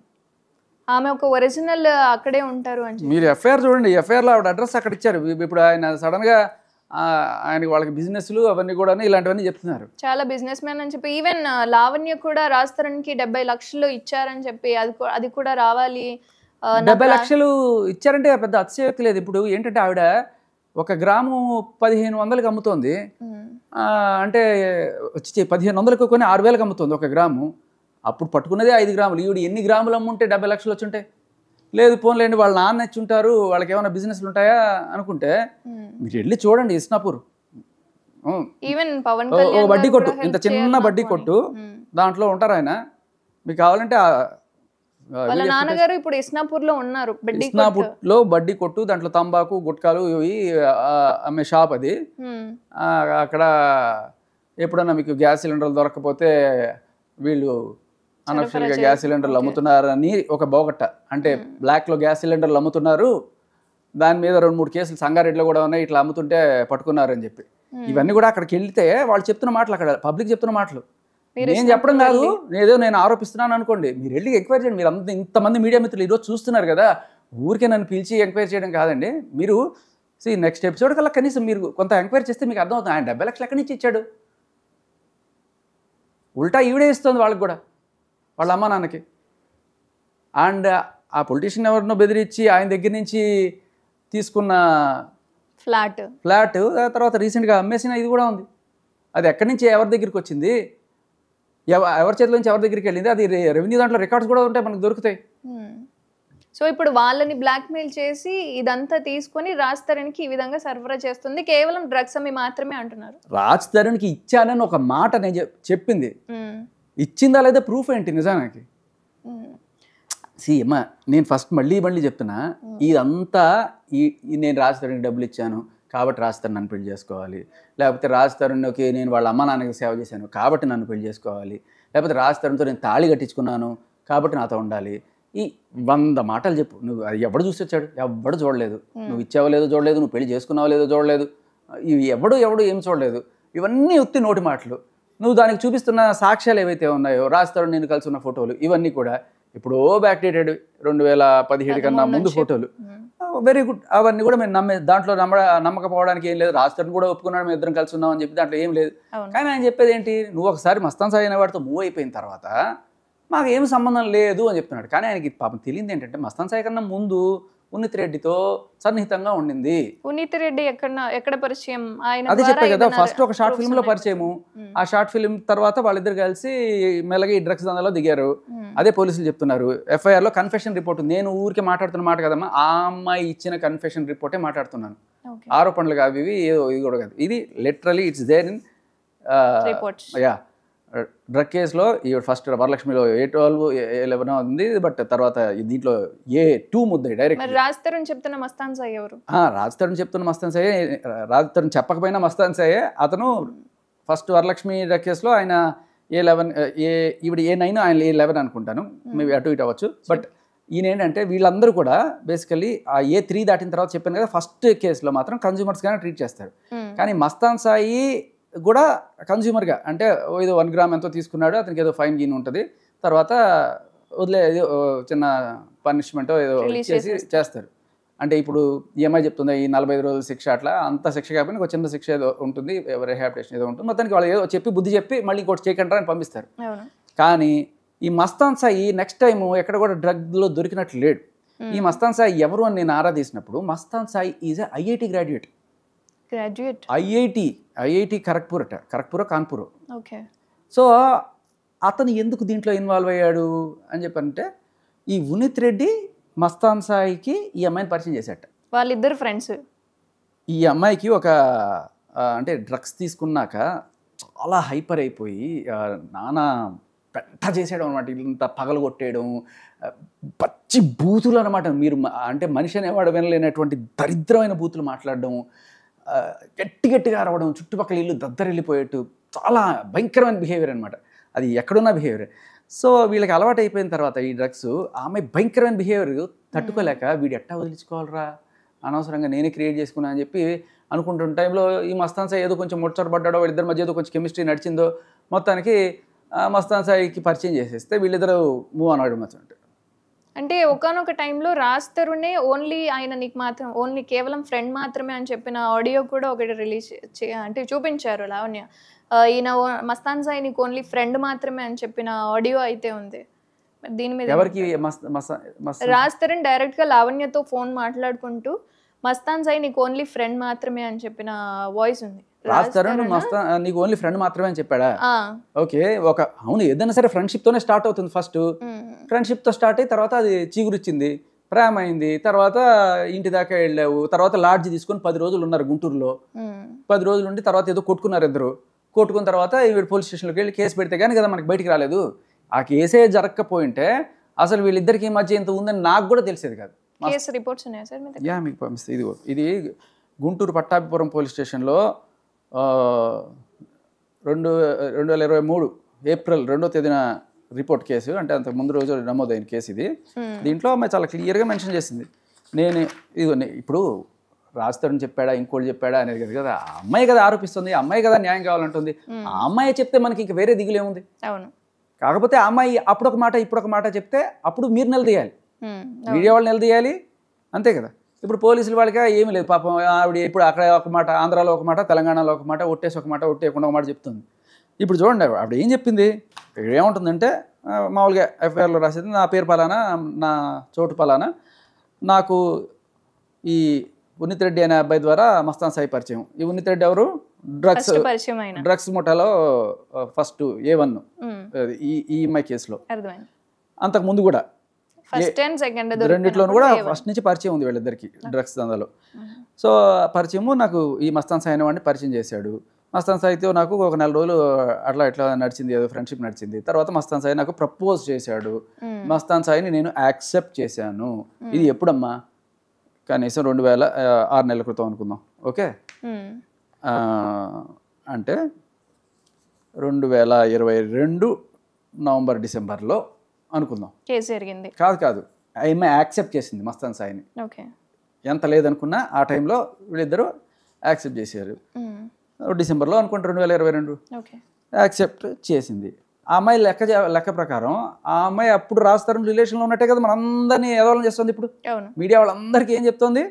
[SPEAKER 2] ఆమె ఒక ఒరిజినల్ అక్కడే ఉంటారు
[SPEAKER 1] అని మీరు ఎఫ్ఐఆర్ చూడండి ఎఫ్ఐఆర్లో ఆవిడ అడ్రస్ అక్కడ ఇచ్చారు ఇప్పుడు ఆయన సడన్గా ఆయనకి వాళ్ళకి బిజినెస్లు అవన్నీ కూడా ఇలాంటివన్నీ చెప్తున్నారు
[SPEAKER 2] చాలా బిజినెస్ మ్యాన్ అని చెప్పి ఈవెన్ లావణ్య కూడా రాజస్థాన్కి డెబ్బై లక్షలు ఇచ్చారని చెప్పి అది అది కూడా రావాలి డెబ్బై లక్షలు
[SPEAKER 1] ఇచ్చారంటే పెద్ద అతిశయోక్తి లేదు ఇప్పుడు ఏంటంటే ఆవిడ ఒక గ్రాము పదిహేను వందలకు అమ్ముతోంది అంటే వచ్చి పదిహేను వందలకు కొని ఆరు వేలకు అమ్ముతుంది ఒక గ్రాము అప్పుడు పట్టుకున్నదే ఐదు గ్రాములు ఈవిడ ఎన్ని గ్రాములు అమ్ముంటే డెబ్బై లక్షలు వచ్చుంటాయి లేదు పోన్లేండి వాళ్ళ నాన్న ఉంటారు వాళ్ళకి ఏమైనా బిజినెస్లు ఉంటాయా అనుకుంటే మీరు వెళ్ళి చూడండి ఇస్నాపూర్
[SPEAKER 2] ఈవెన్ పవన్ వడ్డీ కొట్టు ఇంత చిన్న
[SPEAKER 1] బడ్డీ కొట్టు దాంట్లో ఉంటారు ఆయన మీకు కావాలంటే వాళ్ళ నాన్నగారు
[SPEAKER 2] ఇప్పుడు ఇస్నాపూర్ లో ఉన్నారు ఇస్నాపూర్
[SPEAKER 1] లో బడ్డీ కొట్టు దాంట్లో తంబాకు గుట్కాలు ఇవి అమ్మే షాప్ అది అక్కడ ఎప్పుడన్నా మీకు గ్యాస్ సిలిండర్లు దొరకకపోతే వీళ్ళు
[SPEAKER 2] అనఫిల్ గ్యాస్ సిలిండర్లు
[SPEAKER 1] అమ్ముతున్నారని ఒక బోగట్ట అంటే బ్లాక్ లో గ్యాస్ సిలిండర్లు అమ్ముతున్నారు దాని మీద రెండు మూడు కేసులు సంగారెడ్డిలో కూడా ఉన్నాయి ఇట్లా అమ్ముతుంటే పట్టుకున్నారని చెప్పి ఇవన్నీ కూడా అక్కడికి వెళ్తే వాళ్ళు చెప్తున్న మాటలు అక్కడ పబ్లిక్ చెప్తున్న మాటలు
[SPEAKER 2] నేను చెప్పడం కాదు
[SPEAKER 1] ఏదో నేను ఆరోపిస్తున్నాను అనుకోండి మీరు వెళ్ళి ఎంక్వైరీ చేయండి మీరు అంత ఇంతమంది మీడియా మిత్రులు ఈరోజు చూస్తున్నారు కదా ఊరికే నన్ను పిలిచి ఎంక్వైరీ చేయడం కాదండి మీరు సీ నెక్స్ట్ ఎపిసోడ్ కల్లా కనీసం మీరు కొంత ఎంక్వైరీ చేస్తే మీకు అర్థమవుతుంది ఆయన డెబ్బై లక్షలు ఎక్కడి నుంచి ఇచ్చాడు ఉల్టా ఈవిడే ఇస్తుంది వాళ్ళకి కూడా వాళ్ళ అమ్మ నాన్నకి అండ్ ఆ పొలిటీషియన్ ఎవరినో బెదిరించి ఆయన దగ్గర నుంచి తీసుకున్న ఫ్లాట్ ఫ్లాట్ తర్వాత రీసెంట్గా అమ్మేసిన ఇది కూడా ఉంది అది ఎక్కడి నుంచి ఎవరి దగ్గరికి వచ్చింది ఎవరి చేతిలో నుంచి ఎవరి దగ్గరికి వెళ్ళింది అది రెవెన్యూ దాంట్లో రికార్డ్స్ కూడా ఉంటాయి మనకు దొరుకుతాయి
[SPEAKER 2] సో ఇప్పుడు వాళ్ళని బ్లాక్మెయిల్ చేసి ఇదంతా తీసుకొని రాజ్ తరుణ్కి ఈ విధంగా సరఫరా చేస్తుంది కేవలం డ్రగ్స్ అమ్మి మాత్రమే అంటున్నారు
[SPEAKER 1] రాజ్ తరుణ్కి ఇచ్చానని ఒక మాట నేను చెప్పింది ఇచ్చిందా లేదా ప్రూఫ్ ఏంటి నిజానికి సిఎమ్మా నేను ఫస్ట్ మళ్ళీ మళ్ళీ చెప్తున్నా ఇదంతా ఈ నేను రాజధానికి డబ్బులు ఇచ్చాను కాబట్టి రాజధాని నన్ను పెళ్లి చేసుకోవాలి లేకపోతే రాజధానికి నేను వాళ్ళ అమ్మ నాన్నకి సేవ చేశాను కాబట్టి నన్ను పెళ్లి చేసుకోవాలి లేకపోతే రాజధానితో నేను తాళి కట్టించుకున్నాను కాబట్టి నాతో ఉండాలి ఈ వంద మాటలు చెప్పు నువ్వు ఎవడు చూసి వచ్చాడు ఎవడు చూడలేదు నువ్వు ఇచ్చావో లేదో చూడలేదు నువ్వు పెళ్లి చేసుకున్నావో లేదో చూడలేదు ఇవి ఎవడు ఎవడు ఏం చూడలేదు ఇవన్నీ ఉత్తి నోటి మాటలు నువ్వు దానికి చూపిస్తున్న సాక్ష్యాలు ఏవైతే ఉన్నాయో రాస్తాడు నేను కలిసి ఉన్న ఫోటోలు ఇవన్నీ కూడా ఇప్పుడు బ్యాక్ డేటెడ్ రెండు వేల పదిహేడు కన్నా ముందు ఫోటోలు వెరీ గుడ్ అవన్నీ కూడా మేము నమ్మే దాంట్లో నమ్మ నమ్మకపోవడానికి ఏం లేదు రాస్తాడు కూడా ఒప్పుకున్నాడు మేము ఇద్దరం కలిసి ఉన్నాం అని చెప్పి దాంట్లో ఏం లేదు కానీ ఆయన చెప్పేది ఏంటి నువ్వు ఒకసారి మస్తాన్ సాయి అనే వాడితో మూవ్ అయిపోయిన తర్వాత మాకు ఏం సంబంధం లేదు అని చెప్తున్నాడు కానీ ఆయనకి పాపం తెలియదు ఏంటంటే మస్తాన్ సాయి కన్నా ముందు పునీత్ రెడ్డితో సన్నిహితంగా ఉండింది
[SPEAKER 2] పునీత్ రెడ్డి ఎక్కడ ఎక్కడ పరిచయం అది చెప్పే కదా ఫస్ట్ ఒక షార్ట్ ఫిల్మ్ లో
[SPEAKER 1] పరిచయము ఆ షార్ట్ ఫిల్మ్ తర్వాత వాళ్ళిద్దరు కలిసి మెల్లగా ఈ డ్రగ్స్ దాంట్లో దిగారు అదే పోలీసులు చెప్తున్నారు ఎఫ్ఐఆర్ లో కన్ఫెషన్ రిపోర్ట్ నేను ఊరికే మాట్లాడుతున్న మాట కదమ్మా ఆ అమ్మాయి ఇచ్చిన కన్ఫెషన్ రిపోర్టే మాట్లాడుతున్నాను ఆరోపణలు అవి ఇవి ఇది కూడా కాదు ఇది literally it's there in a drug కేసులో ఈ ఫస్ట్ వరలక్ష్మిలో ఏ ట్వెల్వ్ ఏ లెవెన్ ఉంది బట్ తర్వాత దీంట్లో ఏ టూ ముద్దాయి డైరెక్ట్
[SPEAKER 2] రాజ్ తరుణ్ చెప్తున్న మస్తాన్ సాయి ఎవరు
[SPEAKER 1] రాజ్ తరుణ్ చెప్తున్న మస్తాన్ సాయి రాజ్ తరుణ్ చెప్పకపోయినా మస్తాన్ సాయే అతను ఫస్ట్ వరలక్ష్మి డ్రగ్ కేసులో ఆయన ఏ లెవెన్ ఏ ఈవిడ ఏ నైన్ ఆయన ఏ లెవెన్ అనుకుంటాను మేబీ hmm. అటు ఇటు అవ్వచ్చు బట్ ఈయన ఏంటంటే వీళ్ళందరూ కూడా బేసికలీ ఆ ఏ త్రీ దాటిన తర్వాత చెప్పాను కదా ఫస్ట్ కేసులో మాత్రం కన్జ్యూమర్స్గానే ట్రీట్ చేస్తారు hmm. కానీ మస్తాన్ సాయి కూడా కన్జ్యూమర్గా అంటే ఏదో వన్ గ్రామ్ ఎంతో తీసుకున్నాడు అతనికి ఏదో ఫైన్ గీన్ ఉంటుంది తర్వాత వదిలే ఏదో చిన్న పనిష్మెంట్ ఏదో చేసి చేస్తారు అంటే ఇప్పుడు ఈఎంఐ e చెప్తుంది ఈ నలభై రోజుల శిక్ష అట్లా అంత శిక్ష కాకపోయినా ఒక చిన్న శిక్ష ఏదో ఉంటుంది రిహాబిటేషన్ ఏదో ఉంటుంది మొత్తానికి వాళ్ళు ఏదో చెప్పి బుద్ధి చెప్పి మళ్ళీ ఇంకోటి చేయకండి అని పంపిస్తారు కానీ ఈ మస్తాన్ సాయి నెక్స్ట్ టైం ఎక్కడ కూడా డ్రగ్లో దొరికినట్లు లేడు ఈ hmm. మస్తాన్ సాయి ఎవరు అని నేను ఆరా తీసినప్పుడు Mastan Sai is IIT graduate graduate IIT IIT Kharagpur అట కరక్పూర్ కాన్పూర్ ఓకే సో అతను ఎందుకు దీంట్లో ఇన్వాల్వ్ అయ్యాడు అని చెప్పంటే ఈ ఉనిత్ రెడ్డి మస్తాన్ సాయికి ఈ అమ్మాయిని పరిచయం చేశాట
[SPEAKER 2] వాళ్ళిద్దరు ఫ్రెండ్స్
[SPEAKER 1] ఈ అమ్మాయికి ఒక అంటే డ్రగ్స్ తీసుకున్నాక చాలా హైపర్ అయిపోయి నానా పెంట చేయడం అనమాట ఇంత కొట్టేయడం పచ్చి బూతులు అనమాట మీరు అంటే మనిషి అనేవాడు వినలేనటువంటి దరిద్రమైన బూతులు మాట్లాడడం గట్టి గట్టిగా అరవడం చుట్టుపక్కల ఇల్లు వెళ్ళిపోయేట్టు చాలా భయంకరమైన బిహేవియర్ అనమాట అది ఎక్కడున్న బిహేవియర్ సో వీళ్ళకి అలవాటు అయిపోయిన తర్వాత ఈ డ్రగ్స్ ఆమె భయంకరమైన బిహేవియర్ తట్టుకోలేక వీడు ఎట్టా వదిలించుకోవాలరా అనవసరంగా నేనే క్రియేట్ చేసుకున్నా అని చెప్పి అనుకుంటున్న టైంలో ఈ మస్తాన్ సాయి ఏదో కొంచెం ముచ్చటపడ్డాడో వీళ్ళిద్దరి మధ్య ఏదో కొంచెం కెమిస్ట్రీ నడిచిందో మొత్తానికి మస్తాన్ సాయికి పరిచయం చేసేస్తే వీళ్ళిద్దరూ మూవ్ అన్నాడు మచ్చంటే
[SPEAKER 2] అంటే ఒకనొక టైంలో రాజ్ తరుణే ఓన్లీ ఆయన నీకు మాత్రం ఓన్లీ కేవలం ఫ్రెండ్ మాత్రమే అని చెప్పిన ఆడియో కూడా ఒకటి రిలీజ్ అంటే చూపించారు లావణ్య ఈయన మస్తాన్ సాయి నీకు ఓన్లీ ఫ్రెండ్ మాత్రమే అని చెప్పిన ఆడియో అయితే ఉంది దీని మీద
[SPEAKER 1] రాస్తారని రాజ్
[SPEAKER 2] తరుణ్ డైరెక్ట్ గా లావణ్యతో ఫోన్ మాట్లాడుకుంటూ మస్తాన్ సాయి నీకు ఓన్లీ ఫ్రెండ్ మాత్రమే అని చెప్పిన వాయిస్ ఉంది రాజ్ తరుణ్ మస్తా
[SPEAKER 1] నీకు ఓన్లీ ఫ్రెండ్ మాత్రమే అని చెప్పాడా ఓకే ఒక అవును ఏదైనా సరే ఫ్రెండ్షిప్ తోనే స్టార్ట్ అవుతుంది ఫస్ట్ ఫ్రెండ్షిప్ తో స్టార్ట్ అయ్యి తర్వాత అది చీగురిచ్చింది ప్రేమ అయింది తర్వాత ఇంటి దాకా వెళ్ళావు తర్వాత లాడ్జ్ తీసుకొని పది రోజులు ఉన్నారు గుంటూరులో పది రోజులు ఉండి తర్వాత ఏదో కొట్టుకున్నారు ఇద్దరు కొట్టుకున్న తర్వాత వీడు పోలీస్ స్టేషన్లోకి వెళ్ళి కేసు పెడితే కానీ కదా మనకి బయటికి రాలేదు ఆ కేసే జరగకపోయింటే అసలు వీళ్ళిద్దరికి మధ్య ఎంత ఉందని నాకు కూడా తెలిసేది కాదు యా మీకు పంపిస్తే ఇది గుంటూరు పట్టాభిపురం పోలీస్ స్టేషన్లో రెండు రెండు వేల ఇరవై మూడు ఏప్రిల్ రెండో తేదీన రిపోర్ట్ కేసు అంటే అంతకు ముందు రోజు నమోదైన కేసు ఇది hmm. దీంట్లో అమ్మాయి చాలా క్లియర్గా మెన్షన్ చేసింది నేను ఇది ఇప్పుడు రాస్తాడని చెప్పాడా ఇంకోటి చెప్పాడా అనేది కదా కదా అమ్మాయి కదా ఆరోపిస్తుంది అమ్మాయి కదా న్యాయం కావాలంటుంది hmm. ఆ అమ్మాయి చెప్తే మనకి ఇంక వేరే దిగులేముంది అవును కాకపోతే ఆ అమ్మాయి అప్పుడు ఒక మాట ఇప్పుడు ఒక మాట చెప్తే అప్పుడు మీరు నిలదీయాలి hmm. మీడియా వాళ్ళు నిలదీయాలి అంతే కదా ఇప్పుడు పోలీసులు వాళ్ళకి ఏమీ లేదు పాపం ఆవిడ ఇప్పుడు అక్కడ ఒక మాట ఆంధ్రాలో ఒక మాట తెలంగాణలో ఒక మాట ఒట్టేసి ఒక మాట ఒట్టేయకుండా ఒక మాట చెప్తుంది ఇప్పుడు చూడండి ఆవిడ ఏం చెప్పింది ఏముంటుందంటే మామూలుగా ఎఫ్ఐఆర్లో రాసేది నా పేరు పలానా నా చోటు పలానా నాకు ఈ ఉన్నితిరెడ్డి అనే అబ్బాయి ద్వారా మస్తాన్ సాయి పరిచయం ఈ ఉన్నితిరెడ్డి ఎవరు డ్రగ్స్ డ్రగ్స్ ముఠాలో ఫస్ట్ ఏ వన్ ఈ ఈఎంఐ కేసులో అంతకు ముందు కూడా ఫస్ట్
[SPEAKER 2] అండ్ సెకండ్ కూడా ఫస్ట్
[SPEAKER 1] నుంచి పరిచయం ఉంది వీళ్ళిద్దరికి డ్రగ్స్ దందాలో సో పరిచయము నాకు ఈ మస్తాన్ సాయి వాడిని పరిచయం చేశాడు మస్తాన్ సాయితో నాకు ఒక నెల రోజులు అట్లా ఇట్లా నడిచింది ఏదో ఫ్రెండ్షిప్ నడిచింది తర్వాత మస్తాన్ సాయి నాకు ప్రపోజ్ చేశాడు మస్తాన్ సాయిని నేను యాక్సెప్ట్ చేశాను ఇది ఎప్పుడమ్మా కనీసం రెండు వేల ఆరు నెలల క్రితం అనుకుందాం ఓకే అంటే రెండు వేల ఇరవై రెండు నవంబర్ డిసెంబర్లో అనుకుందాం కేసు జరిగింది కాదు కాదు ఆమె యాక్సెప్ట్ చేసింది మస్తాన్ సాయిని ఓకే ఎంత లేదనుకున్నా ఆ టైంలో వీళ్ళిద్దరూ యాక్సెప్ట్ చేశారు డిసెంబర్లో అనుకుంటారు రెండు వేల ఇరవై రెండు యాక్సెప్ట్ చేసింది ఆ అమ్మాయి లెక్క లెక్క ప్రకారం ఆ అమ్మాయి అప్పుడు రాస్తారు రిలేషన్లో ఉన్నట్టే కదా మనందరినీ ఏదోలం చేస్తుంది ఇప్పుడు మీడియా వాళ్ళందరికీ ఏం చెప్తోంది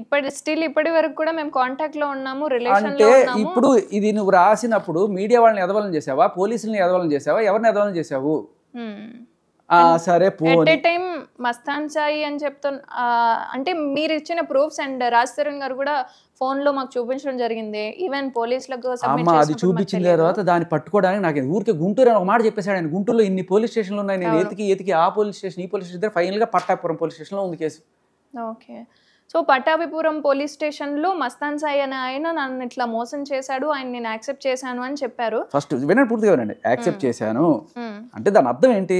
[SPEAKER 1] ఇప్పటి
[SPEAKER 2] స్టిల్ ఇప్పటి వరకు కూడా మేము కాంటాక్ట్ లో ఉన్నాము రిలేషన్ అంటే
[SPEAKER 1] ఇప్పుడు ఇది నువ్వు రాసినప్పుడు మీడియా వాళ్ళని ఎదవలం చేసావా పోలీసుల్ని ఎదవలం చేసావా ఎవరిని ఎదవలం చేసావు సరే
[SPEAKER 2] టైం మస్తాన్ సాయి అని చెప్తున్న అంటే మీరు ఇచ్చిన ప్రూఫ్స్ అండ్ రాజ్ తరుణ్ గారు కూడా ఫోన్ లో మాకు చూపించడం జరిగింది ఈవెన్ పోలీసులకు అది చూపించిన
[SPEAKER 1] తర్వాత దాన్ని పట్టుకోవడానికి నాకు ఊరికే గుంటూరు అని ఒక మాట చెప్పేశాడు ఆయన గుంటూరులో ఇన్ని పోలీస్ స్టేషన్లు ఉన్నాయి నేను ఎతికి ఎతికి ఆ పోలీస్ స్టేషన్ ఈ పోలీస్ స్టేషన్ ఫైనల్ గా పట్టాపురం పోలీస్ స్టేషన్ లో ఉంది కేసు
[SPEAKER 2] okay so Pattabhipuram police station లో మస్తాన్ సాయి అనే ఆయన నన్ను ఇట్లా మోసం చేశాడు ఆయన నేను యాక్సెప్ట్ చేశాను అని చెప్పారు
[SPEAKER 1] ఫస్ట్ వినండి పూర్తిగా వినండి యాక్సెప్ట్ చేశాను అంటే దాని అర్థం ఏంటి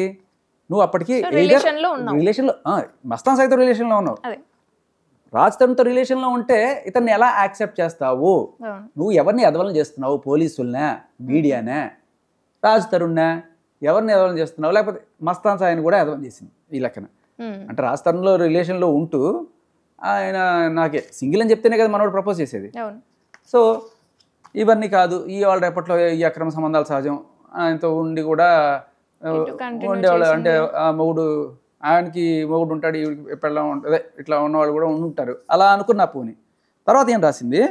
[SPEAKER 1] నువ్వు అప్పటికి రిలేషన్లో మస్తాన్ సాయితో రిలేషన్లో ఉన్నావు రాజ్ తరుణ్తో రిలేషన్లో ఉంటే ఇతన్ని ఎలా యాక్సెప్ట్ చేస్తావు నువ్వు ఎవరిని ఎదవలం చేస్తున్నావు పోలీసులనే మీడియానే రాజ్ తరుణ్నే ఎవరిని ఎదవలం చేస్తున్నావు లేకపోతే మస్తాన్ సాయిని కూడా ఎదవలం చేసింది ఈ లెక్కన అంటే రాజ్ తరుణ్లో రిలేషన్లో ఉంటూ ఆయన నాకే సింగిల్ అని చెప్తేనే కదా మనోడు ప్రపోజ్ చేసేది సో ఇవన్నీ కాదు ఈ వాళ్ళ రేపట్లో ఈ అక్రమ సంబంధాలు సహజం ఆయనతో ఉండి కూడా ఉండేవాళ్ళు అంటే ఆ మొగుడు ఆయనకి మొగుడు ఉంటాడు ఈవిడికి పెళ్ళం ఉంటుంది ఇట్లా ఉన్నవాళ్ళు కూడా ఉంటారు అలా అనుకున్న పూని తర్వాత ఏం రాసింది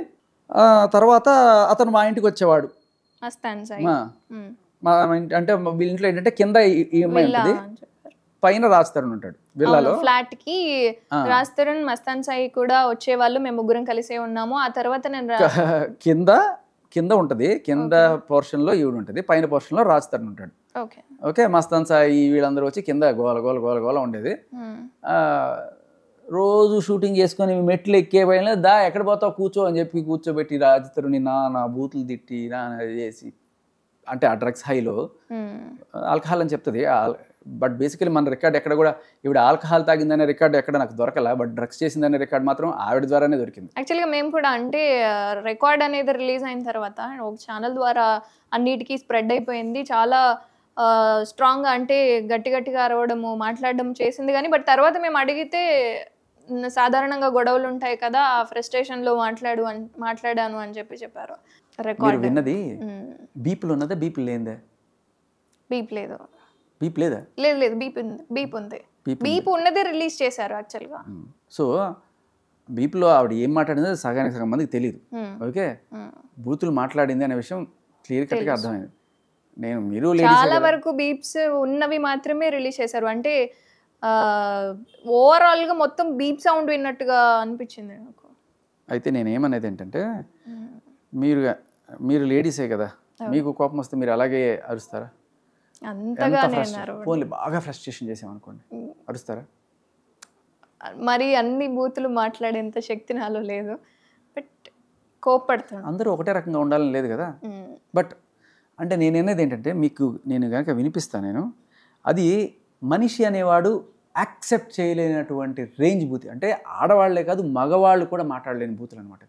[SPEAKER 1] తర్వాత అతను మా ఇంటికి వచ్చేవాడు మా ఇంటి అంటే వీళ్ళ ఇంట్లో ఏంటంటే కింద ఏమైంది పైన రాస్తారని ఉంటాడు వీళ్ళలో ఫ్లాట్
[SPEAKER 2] కి రాస్తారని మస్తాన్ సాయి కూడా వచ్చేవాళ్ళు మేము ముగ్గురం కలిసే ఉన్నాము ఆ తర్వాత నేను
[SPEAKER 1] కింద కింద ఉంటది కింద పోర్షన్ లో ఈవిడ ఉంటది పైన పోర్షన్ లో రాస్తారని ఉంటాడు ఓకే మస్తాన్ సాయి వీళ్ళందరూ వచ్చి కింద గోల గోల గోల గోల ఉండేది రోజు షూటింగ్ చేసుకొని మెట్లు ఎక్కే పైన దా ఎక్కడ పోతావు కూర్చో అని చెప్పి కూర్చోబెట్టి రాజితరుని నా నా బూతులు తిట్టి నా చేసి అంటే ఆ డ్రగ్స్ హైలో ఆల్కహాల్ అని చెప్తుంది బట్ బేసికలీ మన రికార్డ్ ఎక్కడ కూడా ఇప్పుడు ఆల్కహాల్ తాగిందనే రికార్డ్ ఎక్కడ నాకు దొరకల బట్ డ్రగ్స్ చేసిందనే రికార్డ్ మాత్రం ఆవిడ ద్వారానే దొరికింది
[SPEAKER 2] యాక్చువల్గా మేము కూడా అంటే రికార్డ్ అనేది రిలీజ్ అయిన తర్వాత ఒక ఛానల్ ద్వారా అన్నిటికీ స్ప్రెడ్ అయిపోయింది చాలా స్ట్రాంగ్ అంటే గట్టి గట్టిగా అరవడము మాట్లాడడం చేసింది కానీ బట్ తర్వాత మేము అడిగితే సాధారణంగా గొడవలు ఉంటాయి కదా ఆ లో మాట్లాడు మాట్లాడాను అని చెప్పి చెప్పారు రికార్డ్ విన్నది
[SPEAKER 1] బీపులు ఉన్నదా బీపులు లేదే బీప్ లేదు బీప్ లేదా
[SPEAKER 2] లేదు లేదు బీప్ ఉంది బీప్ ఉంది బీప్ ఉన్నదే రిలీజ్ చేశారు యాక్చువల్గా
[SPEAKER 1] సో బీప్లో ఆవిడ ఏం మాట్లాడిందో సగానికి సగం మందికి తెలియదు ఓకే బూతులు మాట్లాడింది అనే విషయం క్లియర్ కట్గా అర్థమైంది నేను మీరు చాలా వరకు
[SPEAKER 2] బీప్స్ ఉన్నవి మాత్రమే రిలీజ్ చేశారు అంటే ఓవరాల్ గా మొత్తం బీప్ సౌండ్ విన్నట్టుగా అనిపించింది నాకు
[SPEAKER 1] అయితే నేను ఏమనేది ఏంటంటే మీరు మీరు లేడీసే కదా మీకు కోపం వస్తే మీరు అలాగే అరుస్తారా ఫోన్లు బాగా ఫ్రస్ట్రేషన్ చేసాం అనుకోండి అరుస్తారా మరి
[SPEAKER 2] అన్ని బూతులు మాట్లాడేంత శక్తి నాలో లేదు బట్ కోపడతాను
[SPEAKER 1] అందరూ ఒకటే రకంగా ఉండాలని లేదు కదా బట్ అంటే నేను అనేది ఏంటంటే మీకు నేను కనుక వినిపిస్తాను నేను అది మనిషి అనేవాడు యాక్సెప్ట్ చేయలేనటువంటి రేంజ్ బూతి అంటే ఆడవాళ్లే కాదు మగవాళ్ళు కూడా మాట్లాడలేని బూతులు అనమాట